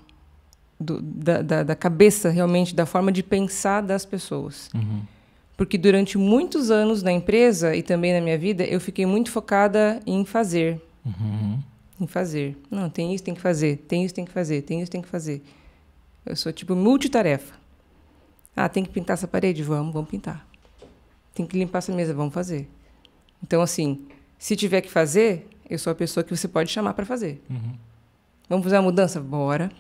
do da, da, da, cabeça, realmente, da forma de pensar das pessoas. Uhum. Porque durante muitos anos na empresa e também na minha vida, eu fiquei muito focada em fazer. Uhum. Em fazer. Não, tem isso, tem que fazer. Tem isso, tem que fazer. Tem isso, tem que fazer. Eu sou tipo multitarefa. Ah, tem que pintar essa parede? Vamos, vamos pintar. Tem que limpar essa mesa? Vamos fazer. Então, assim, se tiver que fazer, eu sou a pessoa que você pode chamar para fazer. Uhum. Vamos fazer uma mudança? Bora.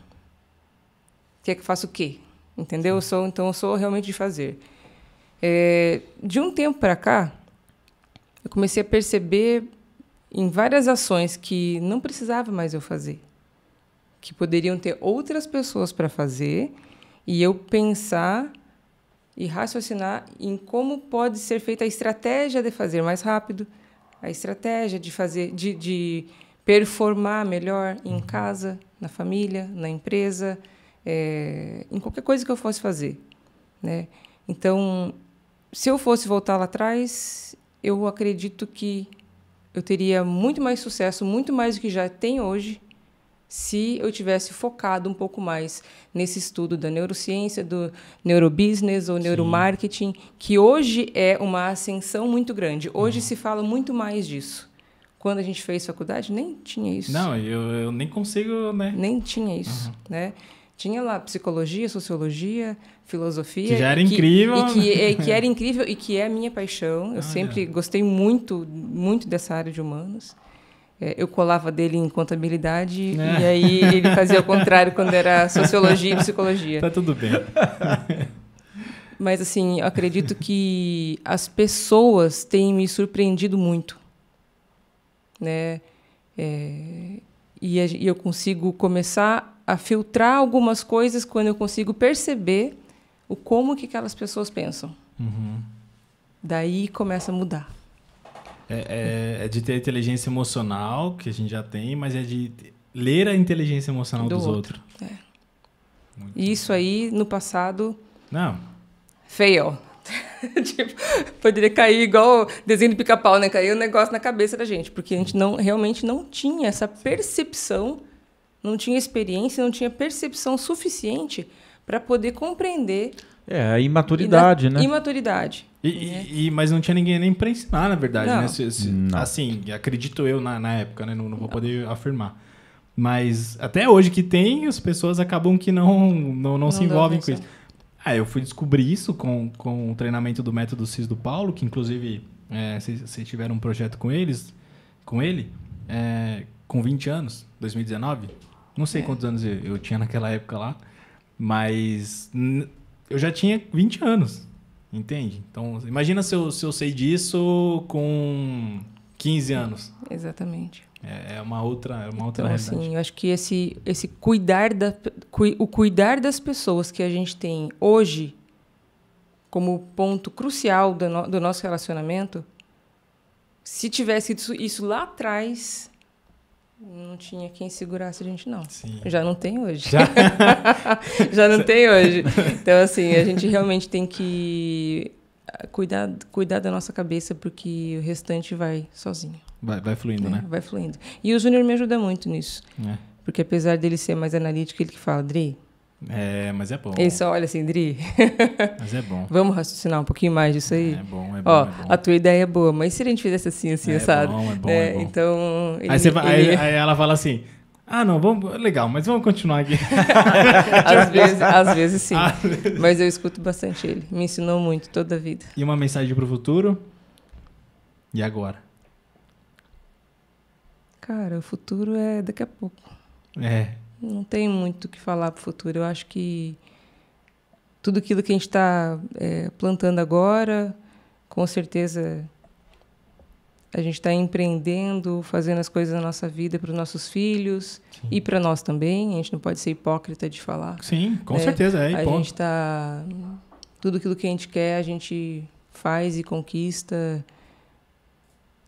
Quer que eu faça o quê? Entendeu? Eu sou, então, eu sou realmente de fazer. É, de um tempo para cá, eu comecei a perceber em várias ações que não precisava mais eu fazer, que poderiam ter outras pessoas para fazer e eu pensar e raciocinar em como pode ser feita a estratégia de fazer mais rápido, a estratégia de fazer, de, de performar melhor em uhum. casa, na família, na empresa, é, em qualquer coisa que eu fosse fazer, né? Então, se eu fosse voltar lá atrás, eu acredito que eu teria muito mais sucesso, muito mais do que já tem hoje, se eu tivesse focado um pouco mais nesse estudo da neurociência, do neurobusiness ou neuromarketing, Sim. que hoje é uma ascensão muito grande. Hoje uhum. se fala muito mais disso. Quando a gente fez faculdade, nem tinha isso. Não, eu, eu nem consigo, né? Nem tinha isso, uhum. né? Tinha lá psicologia, sociologia, filosofia. Que já era que, incrível. E que, né? é, e que, era incrível e que é a minha paixão. Eu ah, sempre é. gostei muito, muito dessa área de humanos. É, eu colava dele em contabilidade é. e aí ele fazia o contrário quando era sociologia e psicologia. Tá tudo bem. Mas assim, acredito que as pessoas têm me surpreendido muito, né? É, e, a, e eu consigo começar a filtrar algumas coisas quando eu consigo perceber o como que aquelas pessoas pensam. Uhum. Daí começa a mudar. É, é, é, de ter a inteligência emocional, que a gente já tem, mas é de ler a inteligência emocional Do dos outro. outros. É. Isso bom. aí, no passado. Não. Fail. tipo, poderia cair igual desenho de pica-pau, né? Caiu um negócio na cabeça da gente, porque a gente não, realmente não tinha essa percepção, não tinha experiência, não tinha percepção suficiente para poder compreender. É, a imaturidade, né? Imaturidade. E, é. e, mas não tinha ninguém nem para ensinar, na verdade, né? não. né? Se, se, não. Assim, acredito eu na, na época, né? Não, não vou não. poder afirmar. Mas até hoje que tem, as pessoas acabam que não, não, não, se envolvem com isso. Ah, eu fui descobrir isso com, com o treinamento do método CIS do Paulo, que inclusive é, vocês tiveram um projeto com eles, com ele, é, com 20 anos, 2019. Não sei é. quantos anos eu, eu tinha naquela época lá, mas eu já tinha 20 anos. Entende? Então, imagina se eu, se eu sei disso com 15 anos. Exatamente. É, é, uma outra, é uma outra então, assim, realidade. Assim, eu acho que esse, esse cuidar da, o cuidar das pessoas que a gente tem hoje como ponto crucial do, no, do nosso relacionamento, se tivesse isso, isso lá atrás, não tinha quem segurasse a gente, não. Sim. Já não tem hoje. Já, Já não tem hoje. Então, assim, a gente realmente tem que ah, cuidar, cuidar da nossa cabeça, porque o restante vai sozinho. Vai, vai fluindo, é, né? Vai fluindo. E o Júnior me ajuda muito nisso. É. Porque apesar dele ser mais analítico, ele que fala, Dri, é, mas é bom. Ele só olha assim, Dri. mas é bom. Vamos raciocinar um pouquinho mais disso aí? É, é bom, é bom, Ó, é bom. A tua ideia é boa, mas se a gente fizesse assim, assim, é, É bom, é bom, é, bom. Então. Ele, aí, você, ele... aí, aí ela fala assim. Ah, não, vamos, legal, mas vamos continuar aqui. às, vezes, às vezes sim. Às vezes. Mas eu escuto bastante ele. Me ensinou muito toda a vida. E uma mensagem para o futuro? E agora? Cara, o futuro é daqui a pouco. É, não tem muito o que falar para o futuro. Eu acho que tudo aquilo que a gente está é, plantando agora, com certeza a gente está empreendendo, fazendo as coisas na nossa vida para os nossos filhos Sim. e para nós também. A gente não pode ser hipócrita de falar. Sim, com né? certeza é hipócrita. A gente está tudo aquilo que a gente quer, a gente faz e conquista.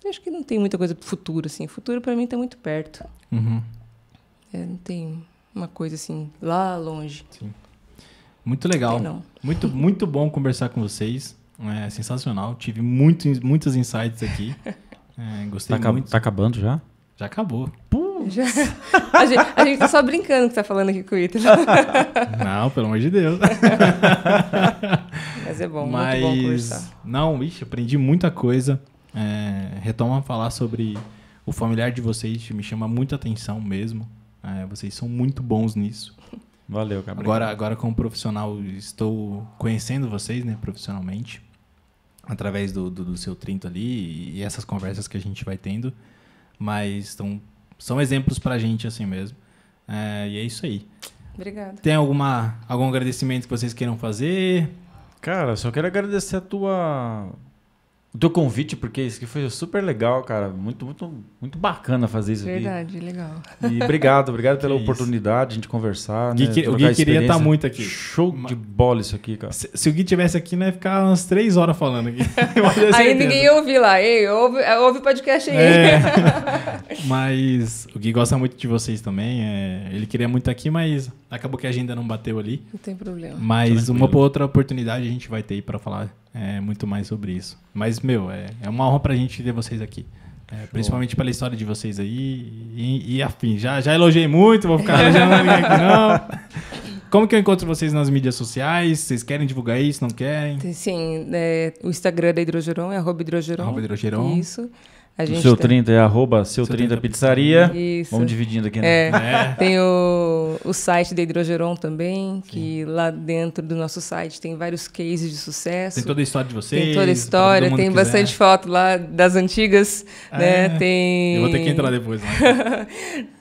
acho que não tem muita coisa para o futuro assim. O futuro para mim está muito perto. Uhum. É, não tem uma coisa assim lá longe. Sim. Muito legal. Não. Muito, muito bom conversar com vocês. É sensacional. Tive muito, muitos insights aqui. É, gostei tá muito. Tá acabando já? Já acabou. Já. A, gente, a gente tá só brincando que tá falando aqui com o Ítalo. Não, pelo amor de Deus. Mas é bom, Mas, muito bom conversar. Não, ixi, aprendi muita coisa. É, retoma falar sobre o familiar de vocês, me chama muita atenção mesmo. É, vocês são muito bons nisso. Valeu, Gabriel. Agora, agora como profissional, estou conhecendo vocês, né, profissionalmente, através do, do, do seu 30 ali e essas conversas que a gente vai tendo, mas então, são exemplos pra gente assim mesmo. É, e é isso aí. Obrigada. Tem alguma, algum agradecimento que vocês queiram fazer? Cara, só quero agradecer a tua do convite, porque isso aqui foi super legal, cara. Muito, muito, muito bacana fazer isso Verdade, aqui. Verdade, legal. E obrigado, obrigado pela isso. oportunidade de a gente conversar. Né? Gui, né, o Gui queria estar tá muito aqui. Show de bola isso aqui, cara. Se, se o Gui tivesse aqui, né, ficar umas três horas falando aqui. Assim, aí ninguém ia ouvir lá. Ei, ouve, é, o podcast aí. É. mas o Gui gosta muito de vocês também. É... ele queria muito tá aqui, mas acabou que a agenda não bateu ali. Não tem problema. Mas uma outra oportunidade a gente vai ter aí para falar é, muito mais sobre isso. Mas, meu, é, é uma honra pra gente ter vocês aqui. É, principalmente pela história de vocês aí e, e, afim. Já, já elogiei muito, vou ficar elogiando ninguém aqui não. Como que eu encontro vocês nas mídias sociais? Vocês querem divulgar isso, não querem? Sim, é, o Instagram da Hidrogeron é arroba hidrogeron. Arroba hidrogeron. Isso. A o seu tem... 30 é arroba seu, seu 30, 30, é pizzaria. Isso. Vamos dividindo aqui, né? É. É. Tem o, o site da Hidrogeron também, que Sim. lá dentro do nosso site tem vários cases de sucesso. Tem toda a história de vocês. Tem toda a história, tem quiser. bastante foto lá das antigas. É. Né? Tem... Eu vou ter que entrar depois. Né?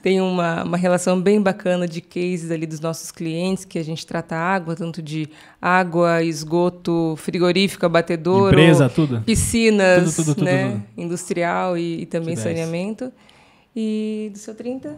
tem uma, uma relação bem bacana de cases ali dos nossos clientes, que a gente trata água, tanto de água, esgoto, frigorífico, abatedouro. Empresa, tudo. Piscinas, tudo, tudo, tudo, né? industrial e, e também saneamento. E do seu 30?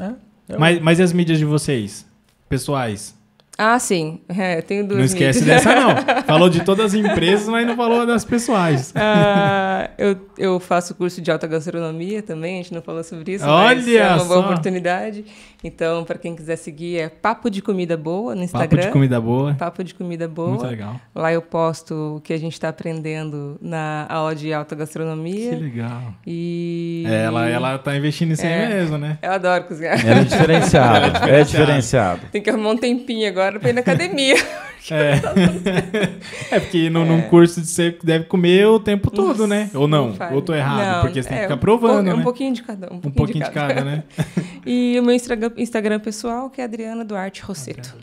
É. Mas, mas e as mídias de vocês, pessoais? Ah, sim. É, tenho duas Não esquece mídias. dessa, não. Falou de todas as empresas, mas não falou das pessoais. Ah, eu, eu faço curso de alta gastronomia também, a gente não falou sobre isso, Olha mas é uma só. boa oportunidade. Então, para quem quiser seguir, é Papo de Comida Boa no Instagram. Papo de Comida Boa. Papo de Comida Boa. Muito legal. Lá eu posto o que a gente está aprendendo na aula de alta gastronomia. Que legal. E... É, ela, ela tá investindo nisso é, mesmo, né? Eu adoro cozinhar. Ela é diferenciada. é diferenciada. Tem que arrumar um tempinho agora para ir na academia. É. é, é porque no, é. num curso de você deve comer o tempo todo, Nossa, né? Ou não? não ou tô errado, não, porque você tem que é, ficar provando, um, né? Um pouquinho de cada. Um pouquinho, um pouquinho de, cada. de, cada. né? e o meu Instagram pessoal, que é Adriana Duarte Rosseto.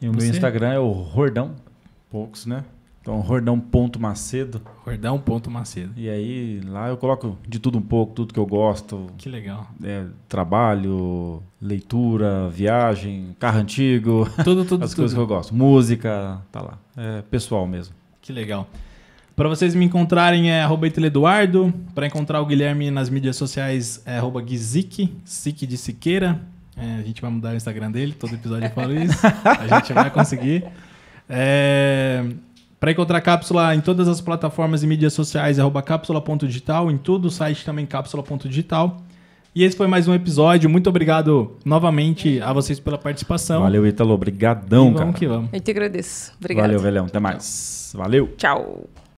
E o meu Instagram é o Rordão. Poucos, né? Então, Rordão.macedo. Rordão.macedo. E aí, lá eu coloco de tudo um pouco, tudo que eu gosto. Que legal. É, trabalho, leitura, viagem, carro antigo. Tudo, tudo, As tudo. coisas que eu gosto. Música, tá lá. É pessoal mesmo. Que legal. Para vocês me encontrarem é arroba Eduardo. Para encontrar o Guilherme nas mídias sociais é arroba Sique de Siqueira. É, a gente vai mudar o Instagram dele, todo episódio eu falo isso. A gente vai conseguir. É... Para encontrar a Cápsula em todas as plataformas e mídias sociais, arroba cápsula.digital, em tudo, o site também cápsula.digital. E esse foi mais um episódio. Muito obrigado novamente a vocês pela participação. Valeu, Ítalo. Obrigadão, vamos cara. Vamos que vamos. Eu te agradeço. Obrigado. Valeu, velhão. Até mais. Valeu. Tchau.